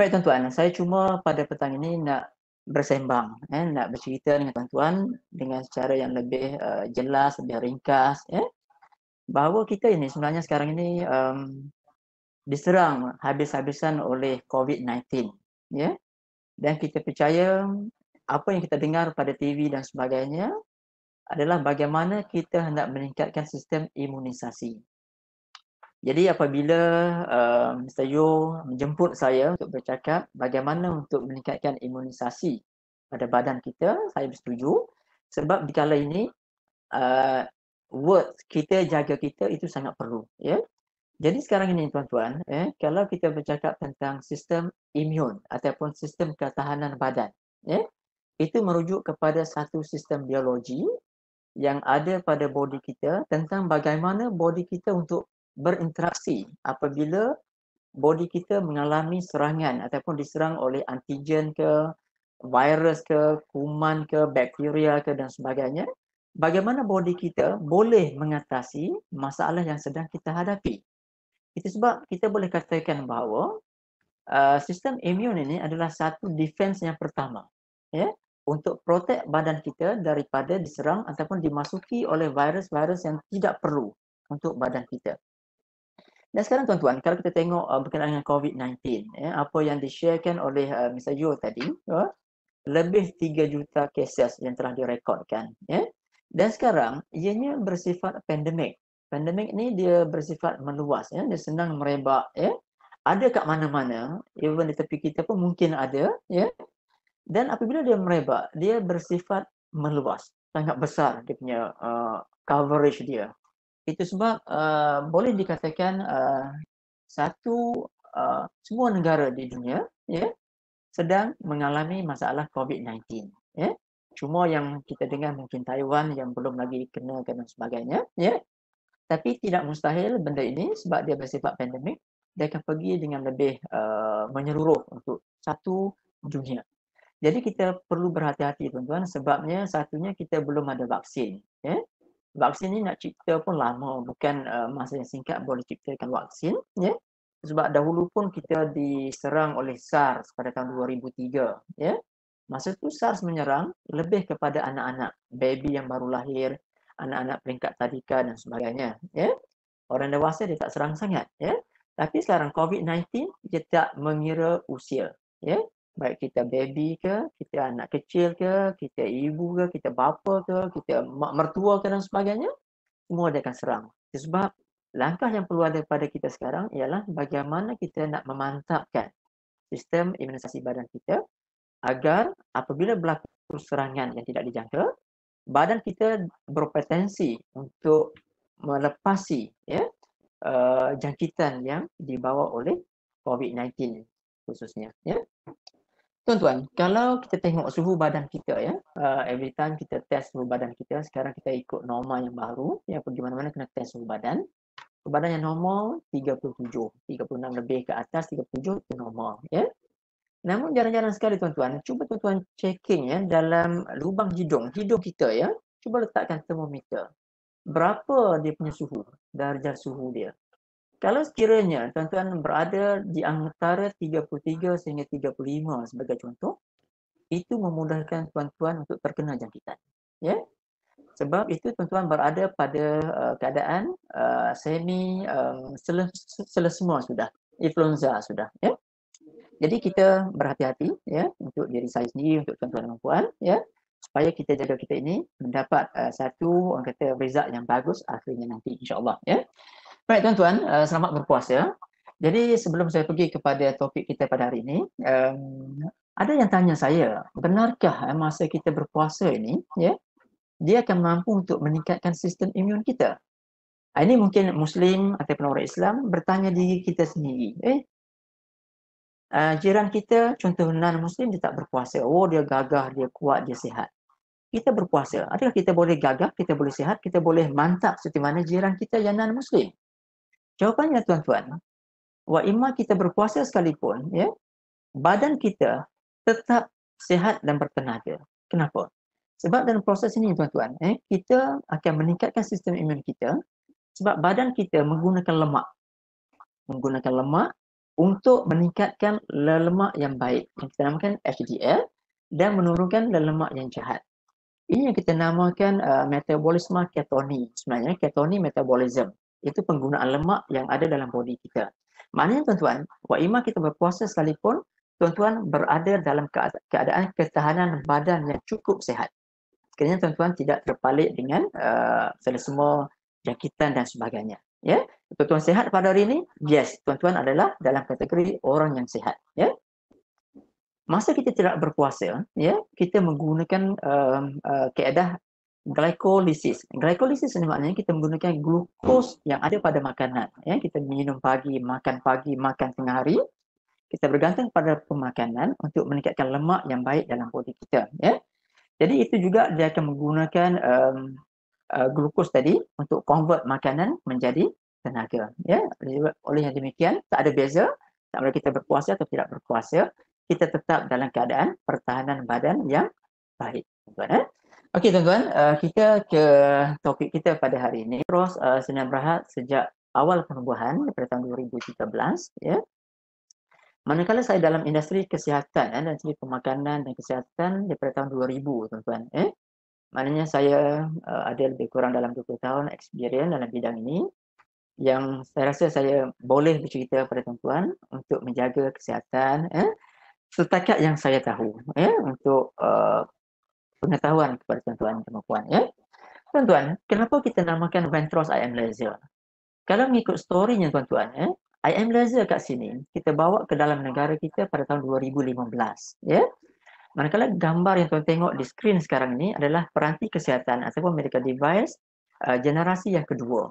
Baik tuan-tuan, saya cuma pada petang ini nak bersembang, eh, nak bercerita dengan tuan-tuan dengan cara yang lebih uh, jelas, lebih ringkas, eh, bahawa kita ini sebenarnya sekarang ini um, diserang habis-habisan oleh COVID-19. Yeah? Dan kita percaya apa yang kita dengar pada TV dan sebagainya adalah bagaimana kita hendak meningkatkan sistem imunisasi. Jadi apabila uh, Mr. Yeo menjemput saya untuk bercakap bagaimana untuk meningkatkan imunisasi pada badan kita, saya bersetuju. Sebab di kala ini, uh, word kita jaga kita itu sangat perlu. Ya? Jadi sekarang ini tuan-tuan, eh, kalau kita bercakap tentang sistem imun ataupun sistem ketahanan badan, ya, itu merujuk kepada satu sistem biologi yang ada pada body kita tentang bagaimana body kita untuk berinteraksi apabila body kita mengalami serangan ataupun diserang oleh antigen ke virus ke kuman ke bakteria ke dan sebagainya bagaimana body kita boleh mengatasi masalah yang sedang kita hadapi itu sebab kita boleh katakan bahawa uh, sistem imun ini adalah satu defense yang pertama ya yeah? untuk protek badan kita daripada diserang ataupun dimasuki oleh virus-virus yang tidak perlu untuk badan kita. Dan sekarang tuan-tuan, kalau kita tengok uh, berkenaan dengan COVID-19, ya, apa yang di-sharekan oleh uh, Mr. Joe tadi, uh, lebih 3 juta kes yang telah direkodkan. Ya. Dan sekarang, ianya bersifat pandemik. Pandemik ni dia bersifat meluas, ya. dia senang merebak. Ya. Ada kat mana-mana, even di tepi kita pun mungkin ada. Ya. Dan apabila dia merebak, dia bersifat meluas. Sangat besar dia punya uh, coverage dia. Itu sebab uh, boleh dikatakan uh, satu uh, semua negara di dunia yeah, sedang mengalami masalah COVID-19. Yeah. Cuma yang kita dengar mungkin Taiwan yang belum lagi kena dan sebagainya. Yeah. Tapi tidak mustahil benda ini sebab dia bersifat pandemik, dia akan pergi dengan lebih uh, menyeluruh untuk satu dunia. Jadi kita perlu berhati-hati tuan-tuan sebabnya satunya kita belum ada vaksin. Yeah vaksin ni nak cipta pun lama bukan uh, masa yang singkat boleh ciptakan vaksin ya yeah? sebab dahulu pun kita diserang oleh SARS pada tahun 2003 ya yeah? masa tu SARS menyerang lebih kepada anak-anak baby yang baru lahir anak-anak peringkat tadika dan sebagainya ya yeah? orang dewasa dia tak serang sangat ya yeah? tapi sekarang COVID-19 dia tak mengira usia ya yeah? baik kita baby ke, kita anak kecil ke, kita ibu ke, kita bapa ke, kita mak mertua ke dan sebagainya, semua dia akan serang. Sebab langkah yang perlu ada pada kita sekarang ialah bagaimana kita nak memantapkan sistem imunisasi badan kita agar apabila berlaku serangan yang tidak dijangka, badan kita berpotensi untuk melepasi ya, uh, jangkitan yang dibawa oleh COVID-19 khususnya. Ya. Tuan-tuan, kalau kita tengok suhu badan kita ya, uh, every time kita test suhu badan kita, sekarang kita ikut norma yang baru, ya pergi mana-mana kena test suhu badan. Suhu badan yang normal 37, 36 lebih ke atas 37 itu normal, ya. Namun jarang-jarang sekali tuan-tuan, cuba tuan-tuan checking ya dalam lubang hidung, hidung kita ya, cuba letakkan termometer. Berapa dia punya suhu, darjah suhu dia kalau sekiranya tuan-tuan berada di antara 33 sehingga 35 sebagai contoh, itu memudahkan tuan-tuan untuk terkena jangkitan. Ya? Yeah? Sebab itu tuan-tuan berada pada uh, keadaan uh, semi uh, eh, selesai semua sudah. Influenza sudah. Ya? Yeah? Jadi kita berhati-hati ya yeah, untuk diri saya sendiri, untuk tuan-tuan dan puan. Ya? Yeah? supaya kita jaga kita ini mendapat uh, satu orang kata result yang bagus akhirnya nanti insyaallah ya yeah? Baik tuan-tuan, eh, selamat berpuasa. Jadi sebelum saya pergi kepada topik kita pada hari ini, ada yang tanya saya, benarkah eh, masa kita berpuasa ini, ya, dia akan mampu untuk meningkatkan sistem imun kita? Ah, ini mungkin Muslim atau penorang Islam bertanya diri kita sendiri. Eh, ah, jiran kita, contoh non-Muslim, dia tak berpuasa. Oh, dia gagah, dia kuat, dia sihat. Kita berpuasa. Adakah kita boleh gagah, kita boleh sihat, kita boleh mantap seperti mana jiran kita yang non-Muslim? Jawapannya tuan-tuan, wa imma kita berpuasa sekalipun, ya, badan kita tetap sehat dan bertenaga. Kenapa? Sebab dalam proses ini tuan-tuan, eh, kita akan meningkatkan sistem imun kita sebab badan kita menggunakan lemak. Menggunakan lemak untuk meningkatkan lemak yang baik yang kita namakan HDL dan menurunkan lemak yang jahat. Ini yang kita namakan uh, metabolisme ketoni. Sebenarnya ketoni metabolism itu penggunaan lemak yang ada dalam body kita. Maknanya tuan-tuan, waimah kita berpuasa sekalipun, tuan-tuan berada dalam keadaan ketahanan badan yang cukup sehat. Sekiranya tuan-tuan tidak terpalit dengan uh, eh, semua jangkitan dan sebagainya. Ya, yeah? tuan-tuan sehat pada hari ini? Yes, tuan-tuan adalah dalam kategori orang yang sehat. Ya, yeah? masa kita tidak berpuasa, ya, kita menggunakan uh, eh, uh, eh, keadaan glycolysis. Glycolysis ni maknanya kita menggunakan glukos yang ada pada makanan. Ya, kita minum pagi, makan pagi, makan tengah hari. Kita bergantung pada pemakanan untuk meningkatkan lemak yang baik dalam body kita. Ya. Jadi itu juga dia akan menggunakan um, uh, glukos tadi untuk convert makanan menjadi tenaga. Ya. Oleh yang demikian, tak ada beza. Tak boleh kita berpuasa atau tidak berpuasa. Kita tetap dalam keadaan pertahanan badan yang baik. Tuan-tuan. Ya. Okey tuan-tuan, uh, kita ke topik kita pada hari ini. Terus uh, Senyap Rahat sejak awal penubuhan daripada tahun 2013. Ya. Manakala saya dalam industri kesihatan eh, dan industri pemakanan dan kesihatan daripada tahun 2000 tuan-tuan. Ya. Maknanya saya uh, ada lebih kurang dalam 20 tahun experience dalam bidang ini yang saya rasa saya boleh bercerita pada tuan-tuan untuk menjaga kesihatan ya. setakat yang saya tahu ya, untuk uh, pengetahuan kepada tuan-tuan dan puan ya. Tuan-tuan, kenapa kita namakan Ventros IM Laser? Kalau mengikut storynya tuan-tuan ya, I Laser kat sini kita bawa ke dalam negara kita pada tahun 2015 ya. Manakala gambar yang tuan tengok di skrin sekarang ini adalah peranti kesihatan ataupun medical device uh, generasi yang kedua.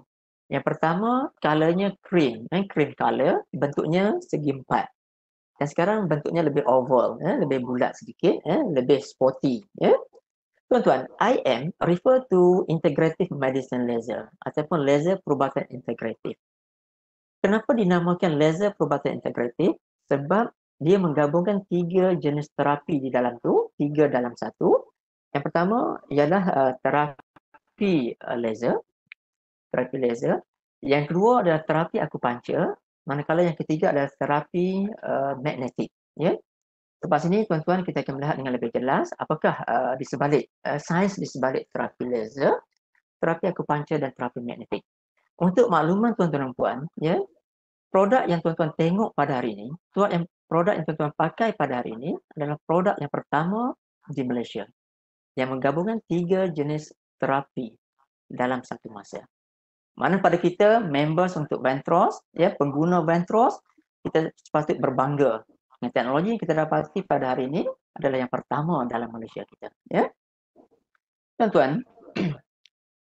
Yang pertama, colornya cream, eh, cream color, bentuknya segi empat. Dan sekarang bentuknya lebih oval, eh, lebih bulat sedikit, eh, lebih sporty. Eh. Tuan-tuan, IM refer to integrative medicine laser ataupun laser perubatan integratif. Kenapa dinamakan laser perubatan integratif? Sebab dia menggabungkan tiga jenis terapi di dalam tu, tiga dalam satu. Yang pertama ialah uh, terapi uh, laser, terapi laser. Yang kedua adalah terapi akupuncture, manakala yang ketiga adalah terapi uh, magnetik, ya. Yeah? Sebab ini, tuan-tuan kita akan melihat dengan lebih jelas apakah uh, di sebalik uh, sains di sebalik terapi laser, terapi akupunca dan terapi magnetik. Untuk makluman tuan-tuan dan puan, ya, produk yang tuan-tuan tengok pada hari ini, tuan yang produk yang tuan-tuan pakai pada hari ini adalah produk yang pertama di Malaysia yang menggabungkan tiga jenis terapi dalam satu masa. Mana pada kita members untuk Ventros, ya, pengguna Ventros, kita sepatutnya berbangga Nah, teknologi yang kita dapati pada hari ini adalah yang pertama dalam Malaysia kita. Ya? Dan tuan,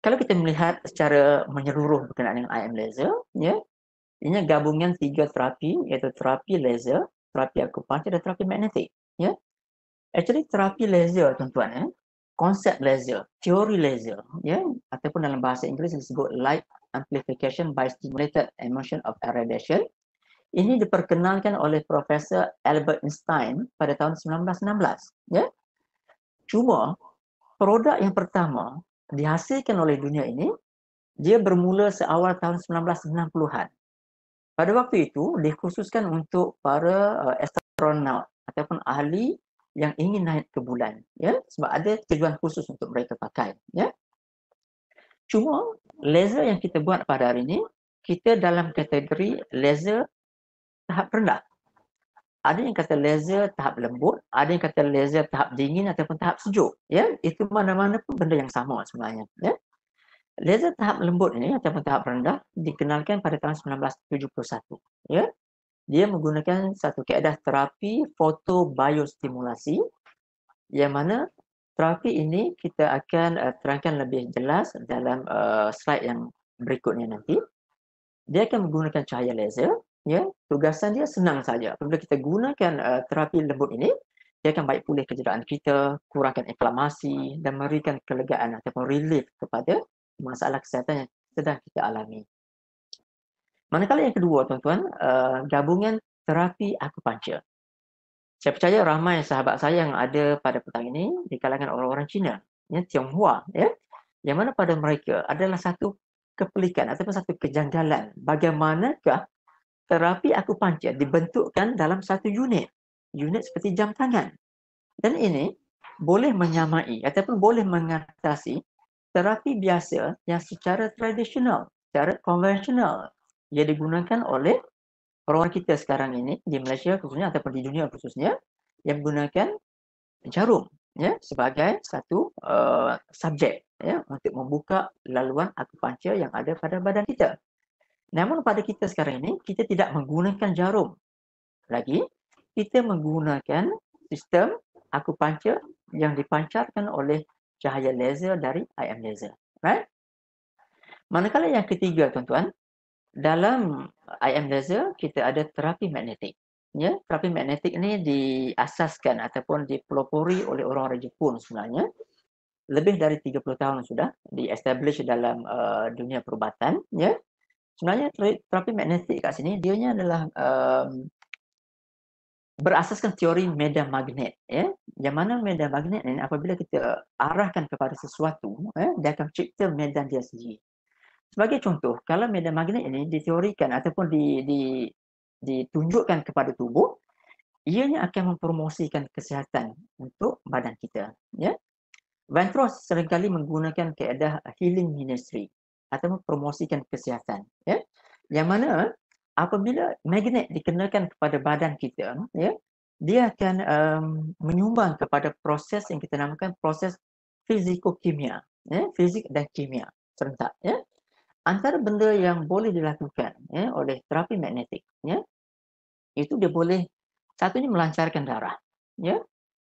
kalau kita melihat secara menyeluruh berkenaan dengan IM laser, ya, ini gabungan tiga terapi, iaitu terapi laser, terapi akupunktur dan terapi magnetik. Ya. Actually, terapi laser, tuan-tuan, ya, konsep laser, teori laser, ya, ataupun dalam bahasa Inggeris disebut light amplification by stimulated emotion of radiation, ini diperkenalkan oleh Profesor Albert Einstein pada tahun 1916. Ya? Cuma produk yang pertama dihasilkan oleh dunia ini, dia bermula seawal tahun 1960-an. Pada waktu itu, dikhususkan untuk para uh, astronaut ataupun ahli yang ingin naik ke bulan. Ya? Sebab ada tujuan khusus untuk mereka pakai. Ya? Cuma laser yang kita buat pada hari ini, kita dalam kategori laser tahap rendah. Ada yang kata laser tahap lembut, ada yang kata laser tahap dingin ataupun tahap sejuk. Ya, itu mana-mana pun benda yang sama sebenarnya. Ya? Laser tahap lembut ini ataupun tahap rendah dikenalkan pada tahun 1971. Ya? Dia menggunakan satu keadaan terapi fotobiostimulasi yang mana terapi ini kita akan uh, terangkan lebih jelas dalam uh, slide yang berikutnya nanti. Dia akan menggunakan cahaya laser ya tugasan dia senang saja apabila kita gunakan uh, terapi lembut ini dia akan baik pulih kecederaan kita kurangkan inflamasi dan memberikan kelegaan ataupun relief kepada masalah kesihatan yang sedang kita alami manakala yang kedua tuan-tuan uh, gabungan terapi akupuncture saya percaya ramai sahabat saya yang ada pada petang ini di kalangan orang-orang Cina ya Tionghoa ya yang mana pada mereka adalah satu kepelikan ataupun satu kejanggalan bagaimanakah terapi akupunktur dibentukkan dalam satu unit. Unit seperti jam tangan. Dan ini boleh menyamai ataupun boleh mengatasi terapi biasa yang secara tradisional, secara konvensional yang digunakan oleh orang kita sekarang ini di Malaysia khususnya ataupun di dunia khususnya yang menggunakan jarum ya sebagai satu uh, subjek ya untuk membuka laluan akupunktur yang ada pada badan kita. Namun pada kita sekarang ini, kita tidak menggunakan jarum. Lagi, kita menggunakan sistem aku akupancer yang dipancarkan oleh cahaya laser dari IM laser. Right? Manakala yang ketiga, tuan-tuan, dalam IM laser, kita ada terapi magnetik. Ya, terapi magnetik ini diasaskan ataupun dipelopori oleh orang-orang Jepun sebenarnya. Lebih dari 30 tahun sudah di-establish dalam uh, dunia perubatan. Ya sebenarnya terapi magnetik kat sini dia nya adalah um, berasaskan teori medan magnet ya yang mana medan magnet ni apabila kita arahkan kepada sesuatu ya dia akan cipta medan dia sendiri sebagai contoh kalau medan magnet ini diteorikan ataupun di, di ditunjukkan kepada tubuh ianya akan mempromosikan kesihatan untuk badan kita ya Ventros seringkali menggunakan kaedah healing ministry atau mempromosikan kesihatan. Ya? Yang mana eh, apabila magnet dikenalkan kepada badan kita, ya, dia akan um, menyumbang kepada proses yang kita namakan proses fizikokimia, ya, fizik dan kimia serentak. Ya. Antara benda yang boleh dilakukan ya, oleh terapi magnetik, ya, itu dia boleh satunya melancarkan darah. Ya.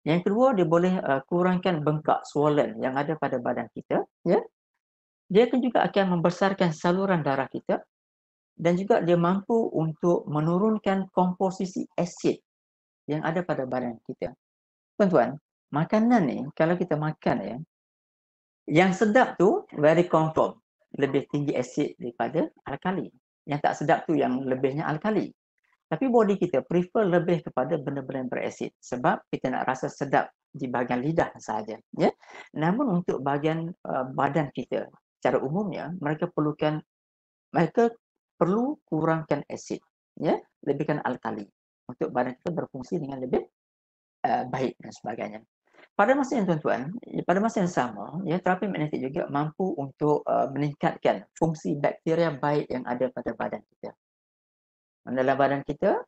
Yang kedua, dia boleh uh, kurangkan bengkak, swollen yang ada pada badan kita. Ya dia juga akan membesarkan saluran darah kita dan juga dia mampu untuk menurunkan komposisi asid yang ada pada badan kita. Tuan-tuan, makanan ni kalau kita makan ya, yang sedap tu very confirm lebih tinggi asid daripada alkali. Yang tak sedap tu yang lebihnya alkali. Tapi body kita prefer lebih kepada benda-benda yang berasid sebab kita nak rasa sedap di bahagian lidah saja. Ya? Namun untuk bahagian uh, badan kita, secara umumnya mereka perlukan mereka perlu kurangkan asid ya lebihkan alkali untuk badan kita berfungsi dengan lebih uh, baik dan sebagainya pada masa yang tuan-tuan pada masa yang sama ya terapi magnetik juga mampu untuk uh, meningkatkan fungsi bakteria baik yang ada pada badan kita dalam badan kita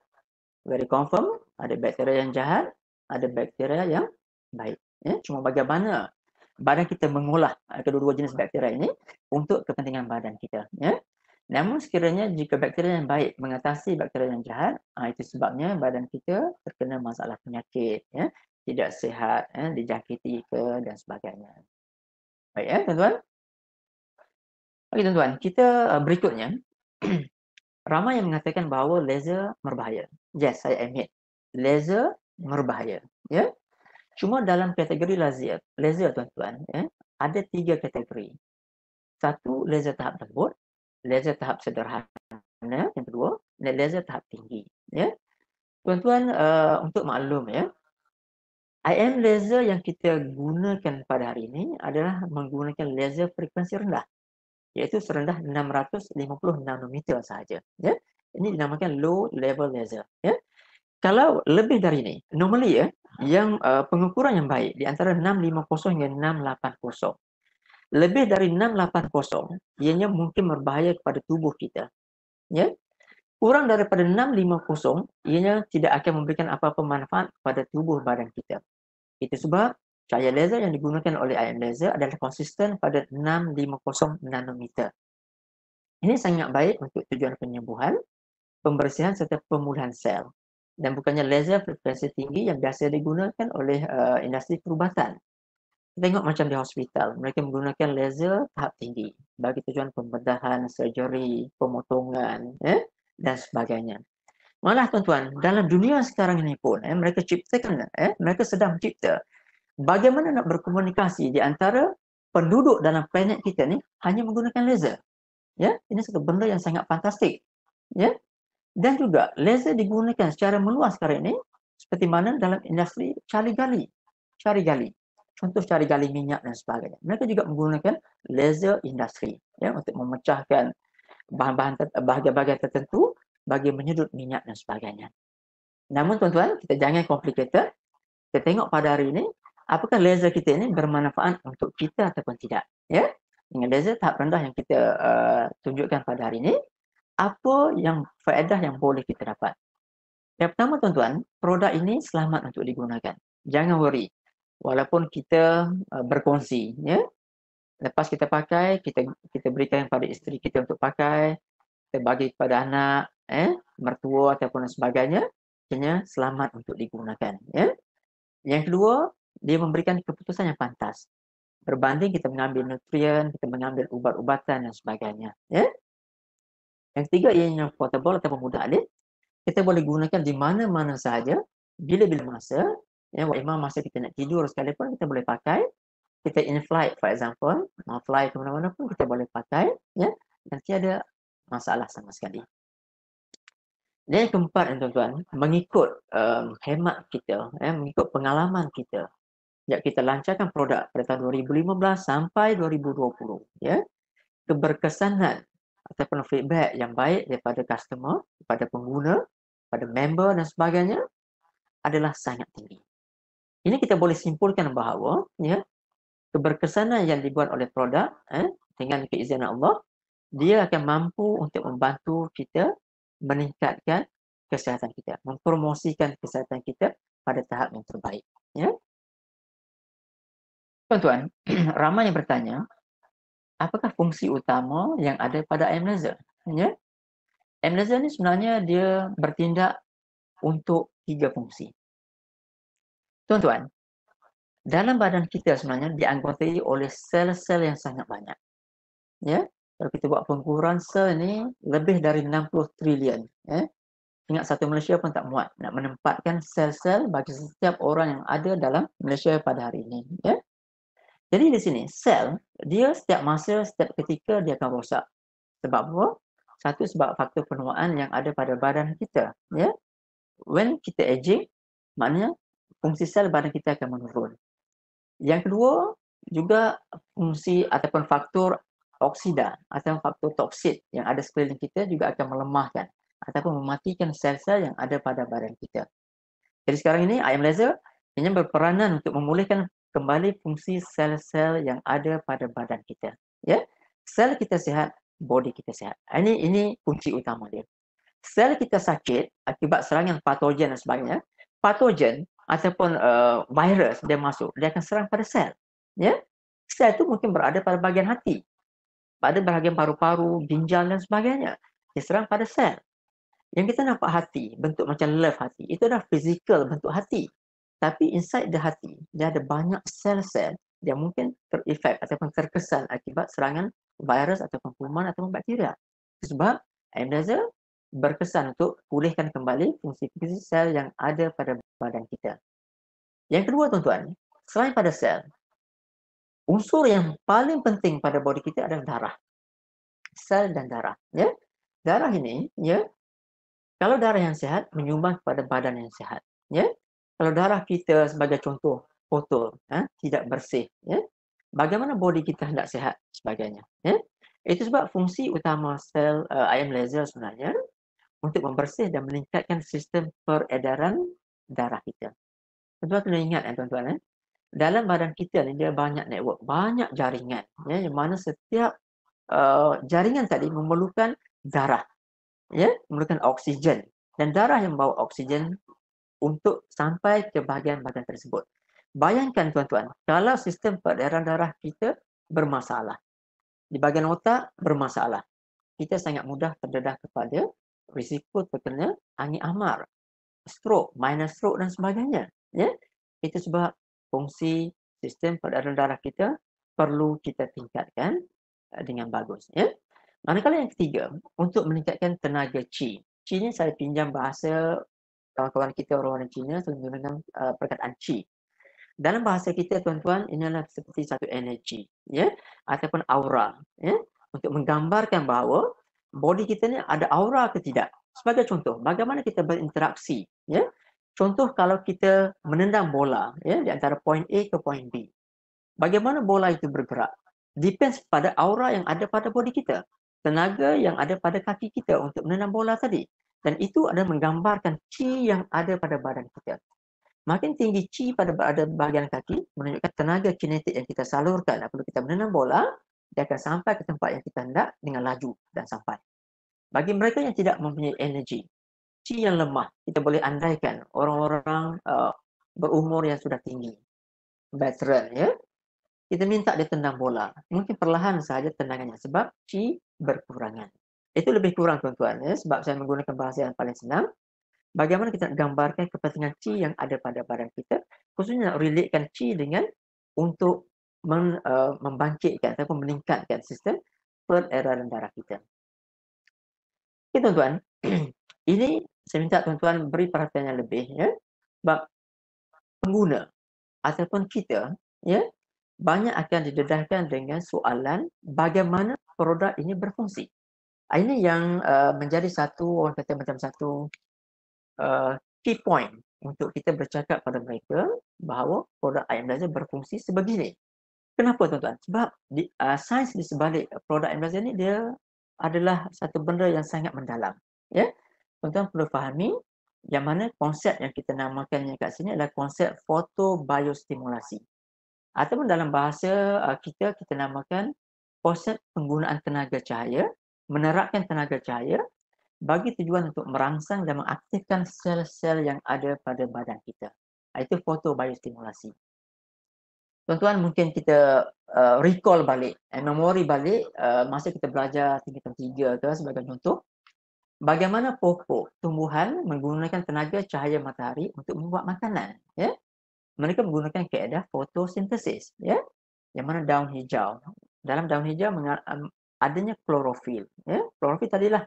very confirm ada bakteria yang jahat ada bakteria yang baik ya cuma bagaimana badan kita mengolah eh, kedua-dua jenis bakteria ini untuk kepentingan badan kita. Ya? Namun sekiranya jika bakteria yang baik mengatasi bakteria yang jahat, ah, itu sebabnya badan kita terkena masalah penyakit, ya? tidak sehat, ya? dijangkiti ke dan sebagainya. Baik ya tuan-tuan. Okey tuan-tuan, kita eh, berikutnya. Ramai yang mengatakan bahawa laser berbahaya. Yes, saya admit. Laser berbahaya. Ya, Cuma dalam kategori lazir, lazir tuan-tuan, ya, ada tiga kategori. Satu, lazir tahap lembut, lazir tahap sederhana, yang kedua, dan lazir tahap tinggi. Ya. Tuan-tuan, uh, untuk maklum, ya, IM laser yang kita gunakan pada hari ini adalah menggunakan laser frekuensi rendah iaitu serendah 650 nanometer sahaja. Ya? Ini dinamakan low level laser. Ya? kalau lebih dari ini, normally ya, yang uh, pengukuran yang baik di antara 650 hingga 680. Lebih dari 680, ianya mungkin berbahaya kepada tubuh kita. Ya? Kurang daripada 650, ianya tidak akan memberikan apa-apa manfaat kepada tubuh badan kita. Itu sebab cahaya laser yang digunakan oleh I.M. laser adalah konsisten pada 650 nanometer. Ini sangat baik untuk tujuan penyembuhan, pembersihan serta pemulihan sel dan bukannya laser frekuensi tinggi yang biasa digunakan oleh uh, industri perubatan. Kita tengok macam di hospital, mereka menggunakan laser tahap tinggi bagi tujuan pembedahan, surgery, pemotongan eh, dan sebagainya. Malah tuan-tuan, dalam dunia sekarang ini pun eh, mereka ciptakan, eh, mereka sedang cipta bagaimana nak berkomunikasi di antara penduduk dalam planet kita ni hanya menggunakan laser. Ya, ini satu benda yang sangat fantastik. Ya, dan juga laser digunakan secara meluas sekarang ini seperti mana dalam industri cari gali. Cari gali. Contoh cari gali minyak dan sebagainya. Mereka juga menggunakan laser industri ya, untuk memecahkan bahan-bahan bahagian-bahagian tertentu bagi menyedut minyak dan sebagainya. Namun tuan-tuan, kita jangan komplikator. Kita tengok pada hari ini, apakah laser kita ini bermanfaat untuk kita ataupun tidak. Ya? Dengan laser tahap rendah yang kita uh, tunjukkan pada hari ini, apa yang faedah yang boleh kita dapat. Yang pertama tuan-tuan, produk ini selamat untuk digunakan. Jangan worry. Walaupun kita uh, berkongsi, ya. Lepas kita pakai, kita kita berikan kepada isteri kita untuk pakai, kita bagi kepada anak, eh, mertua ataupun sebagainya, kena selamat untuk digunakan, ya. Yang kedua, dia memberikan keputusan yang pantas. Berbanding kita mengambil nutrien, kita mengambil ubat-ubatan dan sebagainya, ya. Yang ketiga ia yang portable atau mudah alih. Kita boleh gunakan di mana-mana sahaja, bila-bila masa. Ya, imam masa kita nak tidur sekalipun kita boleh pakai. Kita in flight for example, mau fly ke mana-mana pun kita boleh pakai. Ya, dan tiada masalah sama sekali. Dan yang keempat tuan-tuan, mengikut um, hemat kita, ya, mengikut pengalaman kita. ya kita lancarkan produk pada tahun 2015 sampai 2020. Ya, keberkesanan ataupun feedback yang baik daripada customer, daripada pengguna, daripada member dan sebagainya adalah sangat tinggi. Ini kita boleh simpulkan bahawa ya, keberkesanan yang dibuat oleh produk eh, dengan keizinan Allah, dia akan mampu untuk membantu kita meningkatkan kesihatan kita, mempromosikan kesihatan kita pada tahap yang terbaik. Ya. Tuan-tuan, ramai yang bertanya, apakah fungsi utama yang ada pada amylase? Ya? Amylase ni sebenarnya dia bertindak untuk tiga fungsi. Tuan-tuan, dalam badan kita sebenarnya dianggotai oleh sel-sel yang sangat banyak. Ya? Kalau kita buat pengukuran sel ni lebih dari 60 trilion. Ya? Ingat satu Malaysia pun tak muat nak menempatkan sel-sel bagi setiap orang yang ada dalam Malaysia pada hari ini. Ya? Jadi di sini, sel, dia setiap masa, setiap ketika dia akan rosak. Sebab apa? Satu sebab faktor penuaan yang ada pada badan kita. Ya? When kita aging, maknanya fungsi sel badan kita akan menurun. Yang kedua, juga fungsi ataupun faktor oksida atau faktor toksid yang ada sekeliling kita juga akan melemahkan ataupun mematikan sel-sel yang ada pada badan kita. Jadi sekarang ini, ayam laser ini berperanan untuk memulihkan kembali fungsi sel-sel yang ada pada badan kita. Ya, sel kita sihat, body kita sihat. Ah, ini ini kunci utama dia. Sel kita sakit akibat serangan patogen dan sebagainya. Patogen ataupun uh, virus dia masuk, dia akan serang pada sel. Ya, sel itu mungkin berada pada bahagian hati, pada bahagian paru-paru, ginjal dan sebagainya. Dia serang pada sel. Yang kita nampak hati, bentuk macam love hati, itu adalah fizikal bentuk hati. Tapi inside the hati, dia ada banyak sel-sel yang mungkin terefek ataupun terkesan akibat serangan virus atau kuman atau bakteria. Sebab amnesia berkesan untuk pulihkan kembali fungsi-fungsi sel yang ada pada badan kita. Yang kedua tuan-tuan, selain pada sel, unsur yang paling penting pada body kita adalah darah. Sel dan darah. Ya? Darah ini, ya, kalau darah yang sehat, menyumbang kepada badan yang sehat. Ya? kalau darah kita sebagai contoh kotor, ha? tidak bersih, ya? bagaimana body kita hendak sihat sebagainya. Ya? Itu sebab fungsi utama sel uh, ayam laser sebenarnya untuk membersih dan meningkatkan sistem peredaran darah kita. Tuan-tuan kena ingat ya tuan-tuan. Ya? Dalam badan kita ni dia banyak network, banyak jaringan. Ya? Yang mana setiap uh, jaringan tadi memerlukan darah. Ya? Memerlukan oksigen. Dan darah yang bawa oksigen untuk sampai ke bahagian badan tersebut. Bayangkan tuan-tuan, kalau sistem peredaran darah kita bermasalah, di bahagian otak bermasalah, kita sangat mudah terdedah kepada risiko terkena angin amar, stroke, minor stroke dan sebagainya. Ya? Itu sebab fungsi sistem peredaran darah kita perlu kita tingkatkan eh, dengan bagus. Ya? Manakala yang ketiga, untuk meningkatkan tenaga qi. Qi ni saya pinjam bahasa kawan-kawan kita orang-orang Cina selalu menggunakan uh, perkataan qi. Dalam bahasa kita tuan-tuan, ini adalah seperti satu energi ya ataupun aura ya untuk menggambarkan bahawa body kita ni ada aura ke tidak. Sebagai contoh, bagaimana kita berinteraksi ya? Contoh kalau kita menendang bola ya di antara point A ke point B. Bagaimana bola itu bergerak? Depends pada aura yang ada pada body kita. Tenaga yang ada pada kaki kita untuk menendang bola tadi dan itu adalah menggambarkan qi yang ada pada badan kita. Makin tinggi qi pada ada bahagian kaki menunjukkan tenaga kinetik yang kita salurkan apabila kita menenang bola dia akan sampai ke tempat yang kita hendak dengan laju dan sampai. Bagi mereka yang tidak mempunyai energi, qi yang lemah, kita boleh andaikan orang-orang uh, berumur yang sudah tinggi, veteran ya. Kita minta dia tendang bola, mungkin perlahan sahaja tendangannya sebab qi berkurangan. Itu lebih kurang tuan-tuan ya, sebab saya menggunakan bahasa yang paling senang. Bagaimana kita gambarkan kepentingan Qi yang ada pada badan kita, khususnya nak relatekan Qi dengan untuk men, uh, eh, membangkitkan ataupun meningkatkan sistem peredaran darah kita. Okay, tuan-tuan, ini saya minta tuan-tuan beri perhatian yang lebih ya. Sebab pengguna ataupun kita ya banyak akan didedahkan dengan soalan bagaimana produk ini berfungsi. Ah, ini yang uh, menjadi satu orang kata macam satu uh, key point untuk kita bercakap pada mereka bahawa produk ayam belajar berfungsi sebegini. Kenapa tuan-tuan? Sebab di, uh, sains di sebalik produk ayam belajar ni dia adalah satu benda yang sangat mendalam. Ya? Tuan-tuan perlu fahami yang mana konsep yang kita namakannya kat sini adalah konsep fotobiostimulasi. Ataupun dalam bahasa uh, kita, kita namakan konsep penggunaan tenaga cahaya menerapkan tenaga cahaya bagi tujuan untuk merangsang dan mengaktifkan sel-sel yang ada pada badan kita. Ah, itu fotobiostimulasi. Tuan-tuan mungkin kita uh, recall balik, and eh, memori balik uh, masa kita belajar tingkatan tiga ke sebagai contoh. Bagaimana pokok tumbuhan menggunakan tenaga cahaya matahari untuk membuat makanan. Ya? Mereka menggunakan keadaan fotosintesis. Ya? Yang mana daun hijau. Dalam daun hijau adanya klorofil ya klorofil tadilah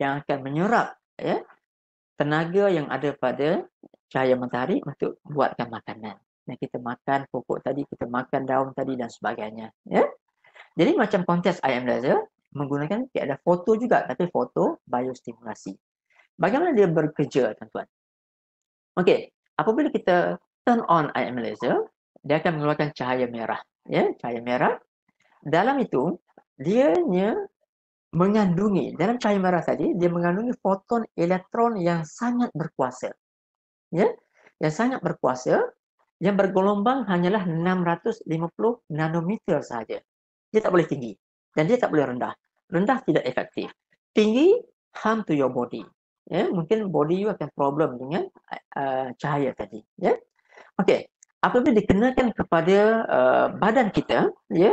yang akan menyerap ya tenaga yang ada pada cahaya matahari untuk buatkan makanan dan kita makan pokok tadi kita makan daun tadi dan sebagainya ya jadi macam konteks IM laser menggunakan ada foto juga tapi foto biostimulasi bagaimana dia bekerja tuan-tuan okey apabila kita turn on IM laser dia akan mengeluarkan cahaya merah ya cahaya merah dalam itu dianya mengandungi dalam cahaya merah tadi dia mengandungi foton elektron yang sangat berkuasa ya yang sangat berkuasa yang bergelombang hanyalah 650 nanometer saja dia tak boleh tinggi dan dia tak boleh rendah rendah tidak efektif tinggi harm to your body ya mungkin body you akan problem dengan uh, cahaya tadi ya okey apabila dikenakan kepada uh, badan kita ya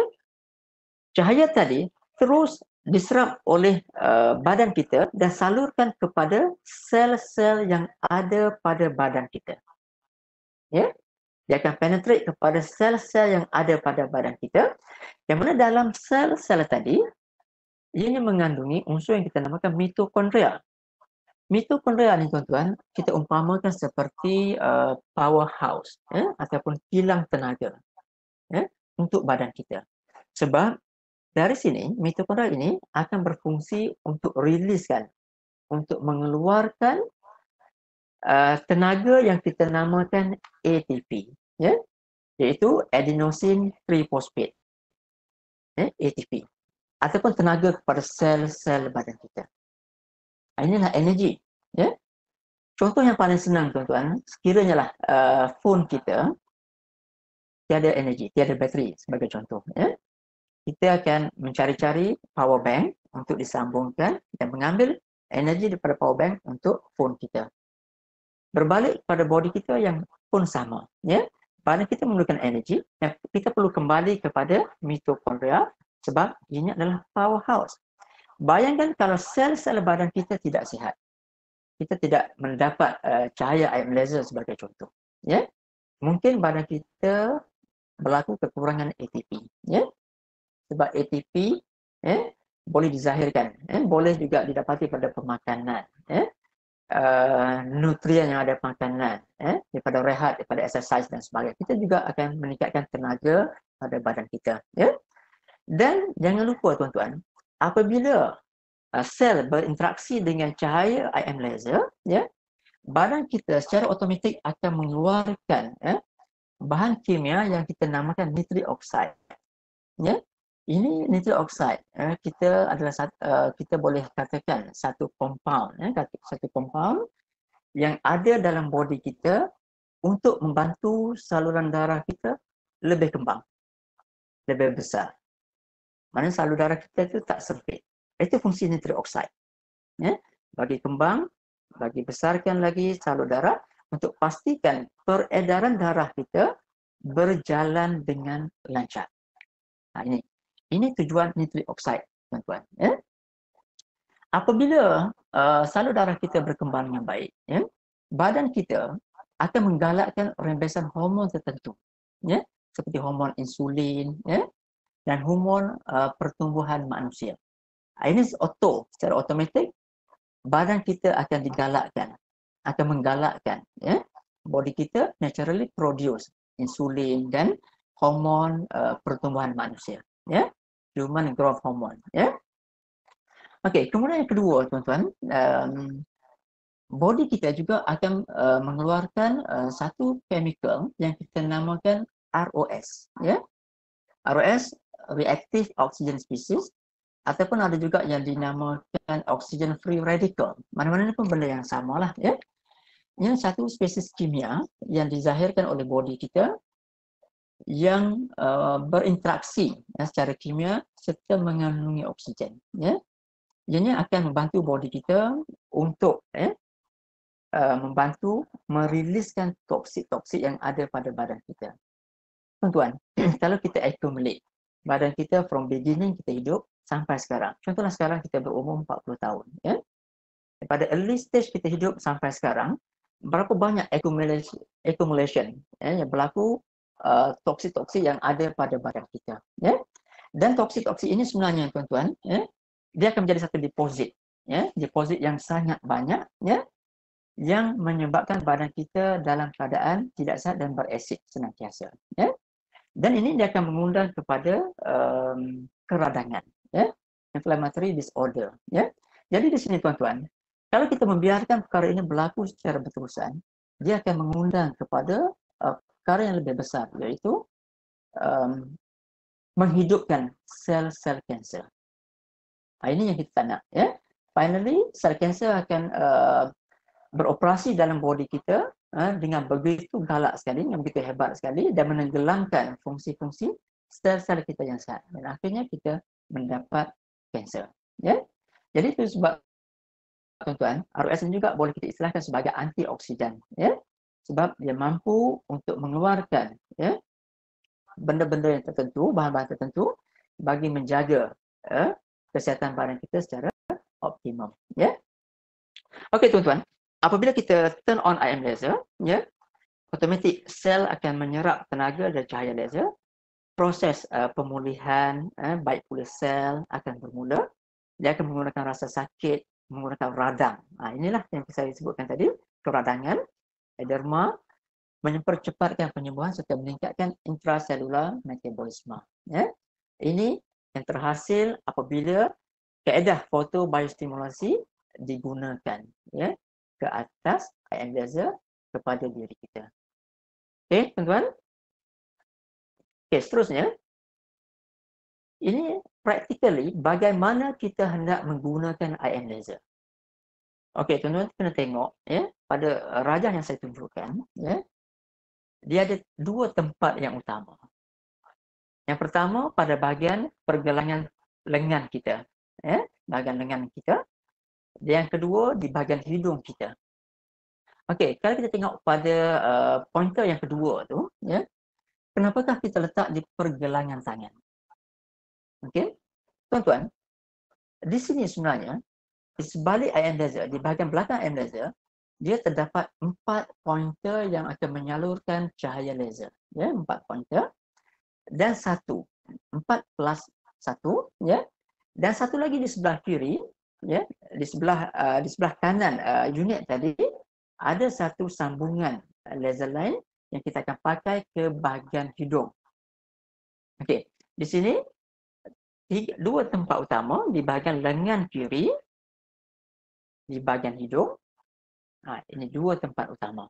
cahaya tadi terus diserap oleh uh, badan kita dan salurkan kepada sel-sel yang ada pada badan kita. Ya. Yeah? Dia akan penetrate kepada sel-sel yang ada pada badan kita. Yang mana dalam sel-sel tadi ini mengandungi unsur yang kita namakan mitokondria. Mitokondria ni tuan-tuan, kita umpamakan seperti uh, powerhouse ya ataupun kilang tenaga. Ya, untuk badan kita. Sebab dari sini, mitokondria ini akan berfungsi untuk riliskan, untuk mengeluarkan uh, tenaga yang kita namakan ATP, ya? iaitu adenosine triphosphate, ya? ATP, ataupun tenaga kepada sel-sel badan kita. Ah, inilah energi. Ya? Contoh yang paling senang, tuan-tuan, sekiranya lah uh, phone kita tiada energi, tiada bateri sebagai contoh. Ya? kita akan mencari-cari power bank untuk disambungkan dan mengambil energi daripada power bank untuk phone kita. Berbalik pada body kita yang pun sama, ya. Badan kita memerlukan energi kita perlu kembali kepada mitokondria sebab ini adalah powerhouse. Bayangkan kalau sel-sel badan kita tidak sihat. Kita tidak mendapat eh, cahaya ion laser sebagai contoh, ya. Mungkin badan kita berlaku kekurangan ATP, ya sebab ATP eh, boleh dizahirkan. Eh, boleh juga didapati pada pemakanan. Eh, uh, nutrien yang ada pemakanan. Eh, daripada rehat, daripada exercise dan sebagainya. Kita juga akan meningkatkan tenaga pada badan kita. Ya? Dan jangan lupa tuan-tuan, apabila uh, sel berinteraksi dengan cahaya IM laser, ya, badan kita secara otomatik akan mengeluarkan ya, bahan kimia yang kita namakan nitri oxide. Ya? ini nitrogen oxide eh, kita adalah satu, uh, eh, kita boleh katakan satu compound eh, satu compound yang ada dalam body kita untuk membantu saluran darah kita lebih kembang lebih besar mana saluran darah kita itu tak sempit itu fungsi nitrogen oxide eh, bagi kembang bagi besarkan lagi saluran darah untuk pastikan peredaran darah kita berjalan dengan lancar. Nah, ini ini tujuan nitrit oksida, tuan-tuan. Ya? Apabila uh, salur darah kita berkembang dengan baik, ya? badan kita akan menggalakkan rembesan hormon tertentu. Ya? Seperti hormon insulin ya? dan hormon uh, pertumbuhan manusia. Ah, ini auto, secara otomatik, badan kita akan digalakkan, akan menggalakkan. Ya? Body kita naturally produce insulin dan hormon uh, pertumbuhan manusia. Yeah? human growth hormone ya yeah? okey kemudian yang kedua tuan-tuan um, body kita juga akan uh, mengeluarkan uh, satu chemical yang kita namakan ROS ya yeah? ROS reactive oxygen species ataupun ada juga yang dinamakan oxygen free radical mana-mana pun benda yang samalah ya yeah? Ini satu spesies kimia yang dizahirkan oleh body kita yang uh, berinteraksi ya, secara kimia serta mengandungi oksigen. Ya. Ianya akan membantu body kita untuk ya, uh, membantu meriliskan toksik-toksik yang ada pada badan kita. Tuan-tuan, kalau kita accumulate badan kita from beginning kita hidup sampai sekarang. Contohlah sekarang kita berumur 40 tahun. Ya. Pada early stage kita hidup sampai sekarang, berapa banyak accumulation, accumulation ya, yang berlaku toksik toksi uh, yang ada pada badan kita. Ya? Yeah? Dan toksik toksi ini sebenarnya tuan-tuan, ya, dia akan menjadi satu deposit. Ya, deposit yang sangat banyak ya, yang menyebabkan badan kita dalam keadaan tidak sehat dan berasid senantiasa. Ya. Dan ini dia akan mengundang kepada um, keradangan, ya, inflammatory disorder. Ya. Jadi di sini tuan-tuan, kalau kita membiarkan perkara ini berlaku secara berterusan, dia akan mengundang kepada perkara yang lebih besar iaitu um, menghidupkan sel-sel kanser. Ha, ini yang kita tak nak. Ya? Finally, sel kanser akan uh, beroperasi dalam body kita uh, dengan begitu galak sekali, dengan begitu hebat sekali dan menenggelamkan fungsi-fungsi sel-sel kita yang sehat. Dan akhirnya kita mendapat kanser. Ya? Jadi itu sebab tuan-tuan, RUS ini juga boleh kita istilahkan sebagai antioksidan. Ya? sebab dia mampu untuk mengeluarkan ya benda-benda yang tertentu bahan-bahan tertentu bagi menjaga ya, kesihatan badan kita secara optimum ya okey tuan-tuan apabila kita turn on IM laser ya automatic sel akan menyerap tenaga dari cahaya laser proses uh, pemulihan eh, baik pula sel akan bermula dia akan menggunakan rasa sakit menggunakan radang. Ha, inilah yang saya sebutkan tadi, keradangan derma mempercepatkan penyembuhan serta meningkatkan intraselular metabolisme. Ya. Ini yang terhasil apabila kaedah fotobiostimulasi digunakan ya, ke atas ion laser kepada diri kita. Okey, tuan-tuan. Okey, seterusnya. Ini practically bagaimana kita hendak menggunakan ion laser. Okey, tuan-tuan kena tengok ya pada rajah yang saya tunjukkan ya. Dia ada dua tempat yang utama. Yang pertama pada bahagian pergelangan lengan kita ya, bahagian lengan kita. Dan yang kedua di bahagian hidung kita. Okey, kalau kita tengok pada uh, pointer yang kedua tu ya. Kenapakah kita letak di pergelangan tangan? Okey. Tuan-tuan, di sini sebenarnya di sebalik ayam laser, di bahagian belakang ayam laser, dia terdapat empat pointer yang akan menyalurkan cahaya laser. Ya, empat pointer dan satu. Empat plus satu. Ya. Dan satu lagi di sebelah kiri, ya, di sebelah uh, di sebelah kanan uh, unit tadi, ada satu sambungan laser line yang kita akan pakai ke bahagian hidung. Okey, di sini tiga, dua tempat utama di bahagian lengan kiri di bahagian hidung. Ha, ini dua tempat utama.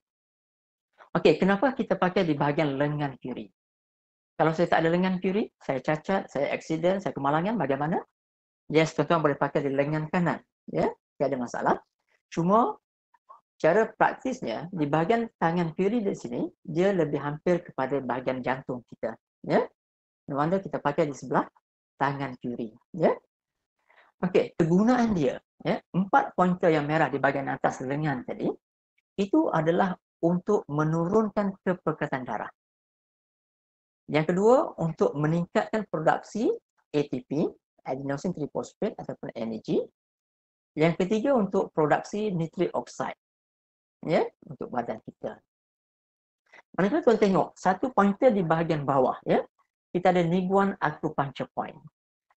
Okey, kenapa kita pakai di bahagian lengan kiri? Kalau saya tak ada lengan kiri, saya cacat, saya accident, saya kemalangan, bagaimana? Yes, tuan-tuan boleh pakai di lengan kanan. Ya, yeah, tidak ada masalah. Cuma cara praktisnya, di bahagian tangan kiri di sini, dia lebih hampir kepada bahagian jantung kita. Ya, yeah? no wonder kita pakai di sebelah tangan kiri. Ya, yeah? Okey, kegunaan dia, ya, empat pointer yang merah di bahagian atas lengan tadi, itu adalah untuk menurunkan kepekatan darah. Yang kedua, untuk meningkatkan produksi ATP, adenosine triphosphate ataupun energy. Yang ketiga, untuk produksi nitric oxide ya, untuk badan kita. Mereka tuan tengok, satu pointer di bahagian bawah, ya, kita ada niguan acupuncture point.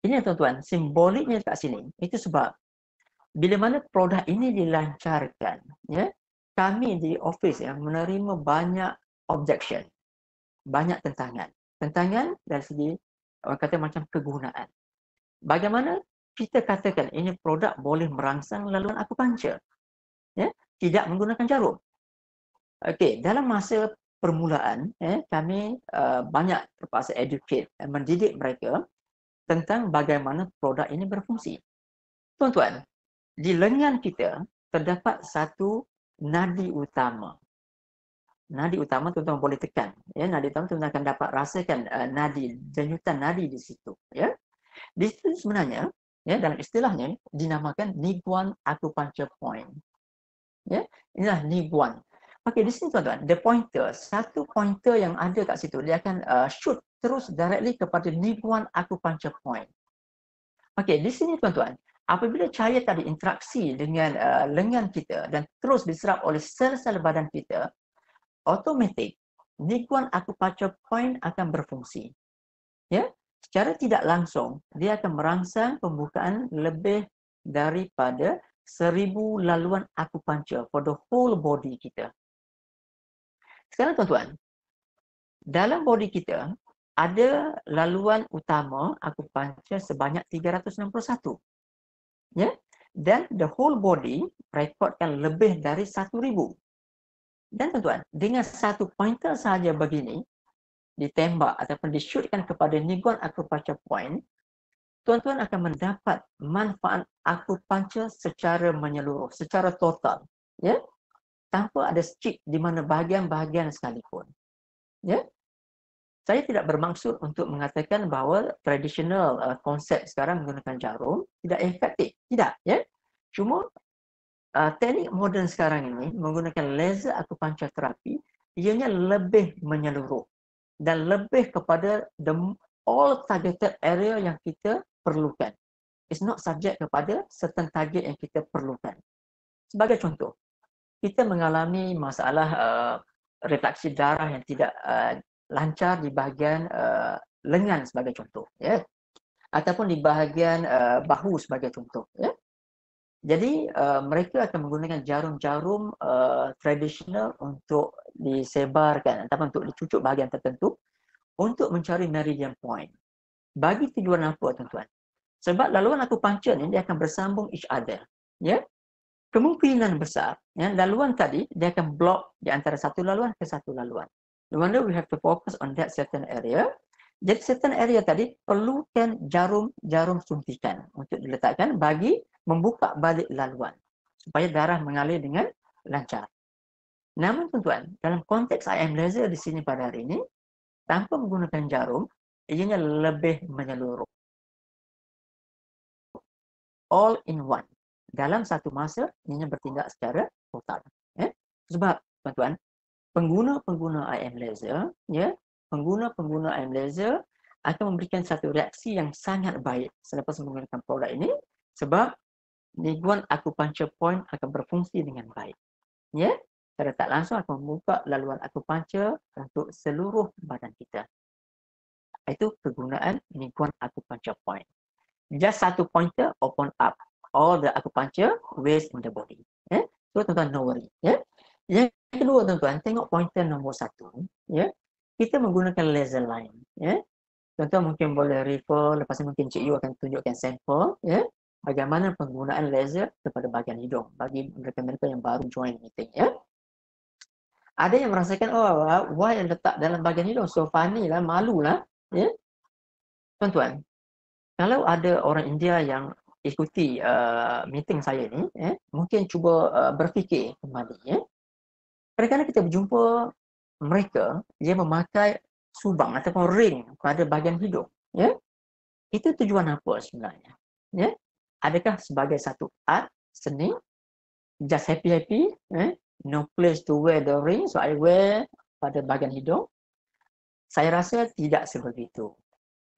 Ini tuan-tuan, simboliknya kat sini. Itu sebab bila mana produk ini dilancarkan, ya, kami di office yang menerima banyak objection, banyak tentangan. Tentangan dari segi orang kata macam kegunaan. Bagaimana kita katakan ini produk boleh merangsang laluan aku pancer. Ya, tidak menggunakan jarum. Okey, dalam masa permulaan, ya, kami uh, banyak terpaksa educate dan eh, mendidik mereka tentang bagaimana produk ini berfungsi. Tuan-tuan, di lengan kita terdapat satu nadi utama. Nadi utama tuan-tuan boleh tekan. Ya, nadi utama tuan-tuan akan dapat rasakan uh, nadi, denyutan nadi di situ. Ya. Di situ sebenarnya, ya, dalam istilahnya, dinamakan Niguan Acupuncture Point. Ya, inilah Niguan. Okey, di sini tuan-tuan, the pointer, satu pointer yang ada kat situ, dia akan uh, shoot terus directly kepada nipuan acupuncture point. Okay, di sini tuan-tuan, apabila cahaya tadi interaksi dengan uh, lengan kita dan terus diserap oleh sel-sel badan kita, automatic nipuan acupuncture point akan berfungsi. Ya, yeah? secara tidak langsung dia akan merangsang pembukaan lebih daripada seribu laluan acupuncture for the whole body kita. Sekarang tuan-tuan, dalam body kita, ada laluan utama aku panca sebanyak 361. Ya? Dan the whole body recordkan lebih dari 1000. Dan tuan-tuan, dengan satu pointer sahaja begini ditembak ataupun di shootkan kepada nigon acupuncture point, tuan-tuan akan mendapat manfaat aku acupuncture secara menyeluruh, secara total. Ya? Tanpa ada stick di mana bahagian-bahagian sekalipun. Ya? Yeah? Saya tidak bermaksud untuk mengatakan bahawa traditional uh, konsep sekarang menggunakan jarum tidak efektif. Tidak, ya. Cuma uh, teknik moden sekarang ini menggunakan laser atau panca terapi ianya lebih menyeluruh dan lebih kepada the all targeted area yang kita perlukan. It's not subject kepada certain target yang kita perlukan. Sebagai contoh, kita mengalami masalah uh, refleksi darah yang tidak uh, lancar di bahagian uh, lengan sebagai contoh ya yeah? ataupun di bahagian uh, bahu sebagai contoh ya yeah? jadi uh, mereka akan menggunakan jarum-jarum uh, tradisional untuk disebarkan ataupun untuk dicucuk bahagian tertentu untuk mencari meridian point bagi tujuan apa tuan-tuan sebab laluan laku panca ni dia akan bersambung each other ya yeah? kemungkinan besar ya, laluan tadi dia akan blok di antara satu laluan ke satu laluan The wonder we have to focus on that certain area. Jadi certain area tadi perlukan jarum-jarum suntikan untuk diletakkan bagi membuka balik laluan supaya darah mengalir dengan lancar. Namun tuan-tuan, dalam konteks IM laser di sini pada hari ini, tanpa menggunakan jarum, ianya lebih menyeluruh. All in one. Dalam satu masa, ianya bertindak secara total. Eh? Sebab, tuan-tuan, pengguna-pengguna IM laser, ya, pengguna-pengguna IM laser akan memberikan satu reaksi yang sangat baik selepas menggunakan produk ini sebab niguan acupuncture point akan berfungsi dengan baik. Ya, secara tak langsung akan membuka laluan acupuncture untuk seluruh badan kita. Itu kegunaan niguan acupuncture point. Just satu pointer open up all the acupuncture waste in the body. Ya? So, tuan-tuan, no worry. Ya? Yang kedua tuan-tuan, tengok pointer nombor satu. Ya? Kita menggunakan laser line. Ya? Tuan-tuan mungkin boleh recall, lepas ini mungkin Cik akan tunjukkan sampel. Ya? Bagaimana penggunaan laser kepada bahagian hidung bagi mereka-mereka yang baru join meeting. Ya? Ada yang merasakan, oh, uh, why yang letak dalam bahagian hidung? So funny lah, malu lah. Ya? Tuan-tuan, kalau ada orang India yang ikuti uh, meeting saya ni, eh, mungkin cuba uh, berfikir kembali. Ya? Eh. Kadang-kadang kita berjumpa mereka yang memakai subang ataupun ring pada bahagian hidung. Ya? Itu tujuan apa sebenarnya? Ya? Adakah sebagai satu art, seni, just happy-happy, eh? Ya? no place to wear the ring, so I wear pada bahagian hidung? Saya rasa tidak seperti itu.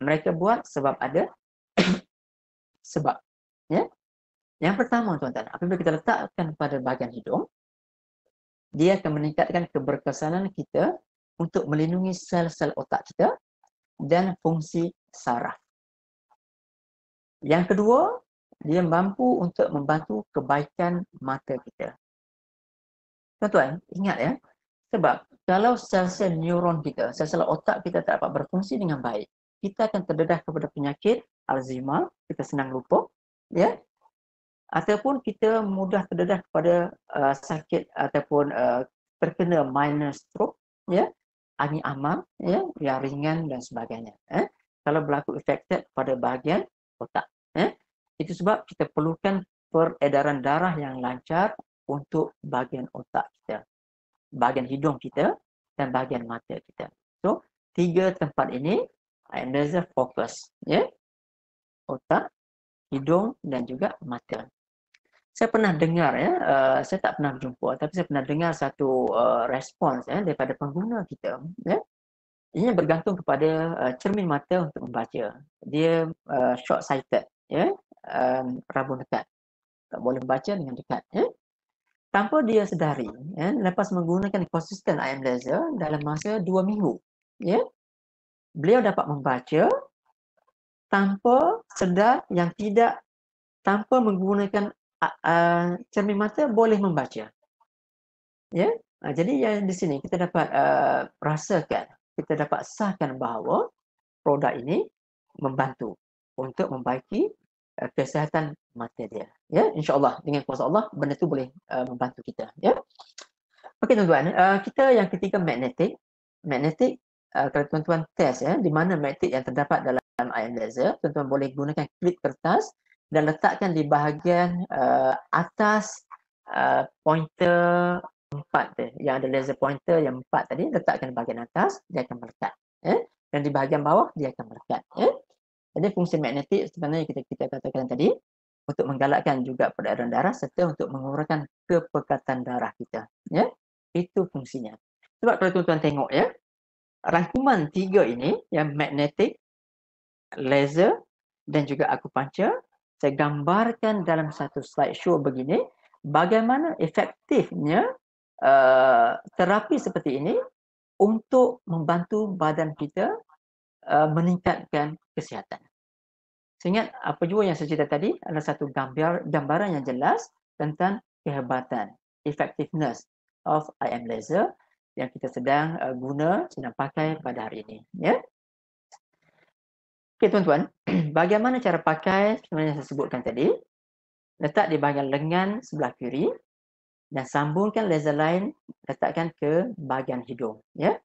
Mereka buat sebab ada sebab. Ya? Yang pertama, tuan-tuan, apabila kita letakkan pada bahagian hidung, dia akan meningkatkan keberkesanan kita untuk melindungi sel-sel otak kita dan fungsi saraf. Yang kedua, dia mampu untuk membantu kebaikan mata kita. Tuan-tuan, ingat ya. Sebab kalau sel-sel neuron kita, sel-sel otak kita tak dapat berfungsi dengan baik, kita akan terdedah kepada penyakit Alzheimer, kita senang lupa, ya, ataupun kita mudah terdedah kepada uh, sakit ataupun uh, terkena minor stroke ya angin amal ya yang ringan dan sebagainya eh kalau berlaku affected pada bahagian otak eh itu sebab kita perlukan peredaran darah yang lancar untuk bahagian otak kita bahagian hidung kita dan bahagian mata kita so tiga tempat ini anda fokus ya otak hidung dan juga mata saya pernah dengar ya, uh, saya tak pernah jumpa tapi saya pernah dengar satu uh, respons ya daripada pengguna kita ya. Ini bergantung kepada uh, cermin mata untuk membaca. Dia uh, short sighted ya, um, rabun dekat. Tak boleh membaca dengan dekat ya. Tanpa dia sedari ya, lepas menggunakan konsisten IM laser dalam masa 2 minggu ya. Beliau dapat membaca tanpa sedar yang tidak tanpa menggunakan uh, cermin mata boleh membaca. Ya, yeah? Ha, uh, jadi yang di sini kita dapat uh, rasakan, kita dapat sahkan bahawa produk ini membantu untuk membaiki uh, kesihatan mata dia. Ya, yeah? insyaallah dengan kuasa Allah benda tu boleh uh, membantu kita. Ya, yeah? okay tuan-tuan, uh, kita yang ketiga magnetik, magnetik. Uh, kalau tuan-tuan test ya, di mana magnetik yang terdapat dalam ion laser, tuan-tuan boleh gunakan klip kertas dan letakkan di bahagian uh, atas uh, pointer empat tu yang ada laser pointer yang empat tadi letakkan di bahagian atas dia akan melekat eh dan di bahagian bawah dia akan melekat eh jadi fungsi magnetik sebenarnya kita kita katakan tadi untuk menggalakkan juga peredaran darah serta untuk mengurangkan kepekatan darah kita ya itu fungsinya sebab kalau tuan-tuan tengok ya rangkuman tiga ini yang magnetik laser dan juga akupuncture saya gambarkan dalam satu slideshow begini bagaimana efektifnya uh, terapi seperti ini untuk membantu badan kita uh, meningkatkan kesihatan. Saya ingat apa juga yang saya cerita tadi adalah satu gambar, gambaran yang jelas tentang kehebatan, effectiveness of IM laser yang kita sedang uh, guna, sedang pakai pada hari ini. Ya? Yeah? Okey tuan-tuan, bagaimana cara pakai sebenarnya yang saya sebutkan tadi? Letak di bahagian lengan sebelah kiri dan sambungkan laser line letakkan ke bahagian hidung. Ya?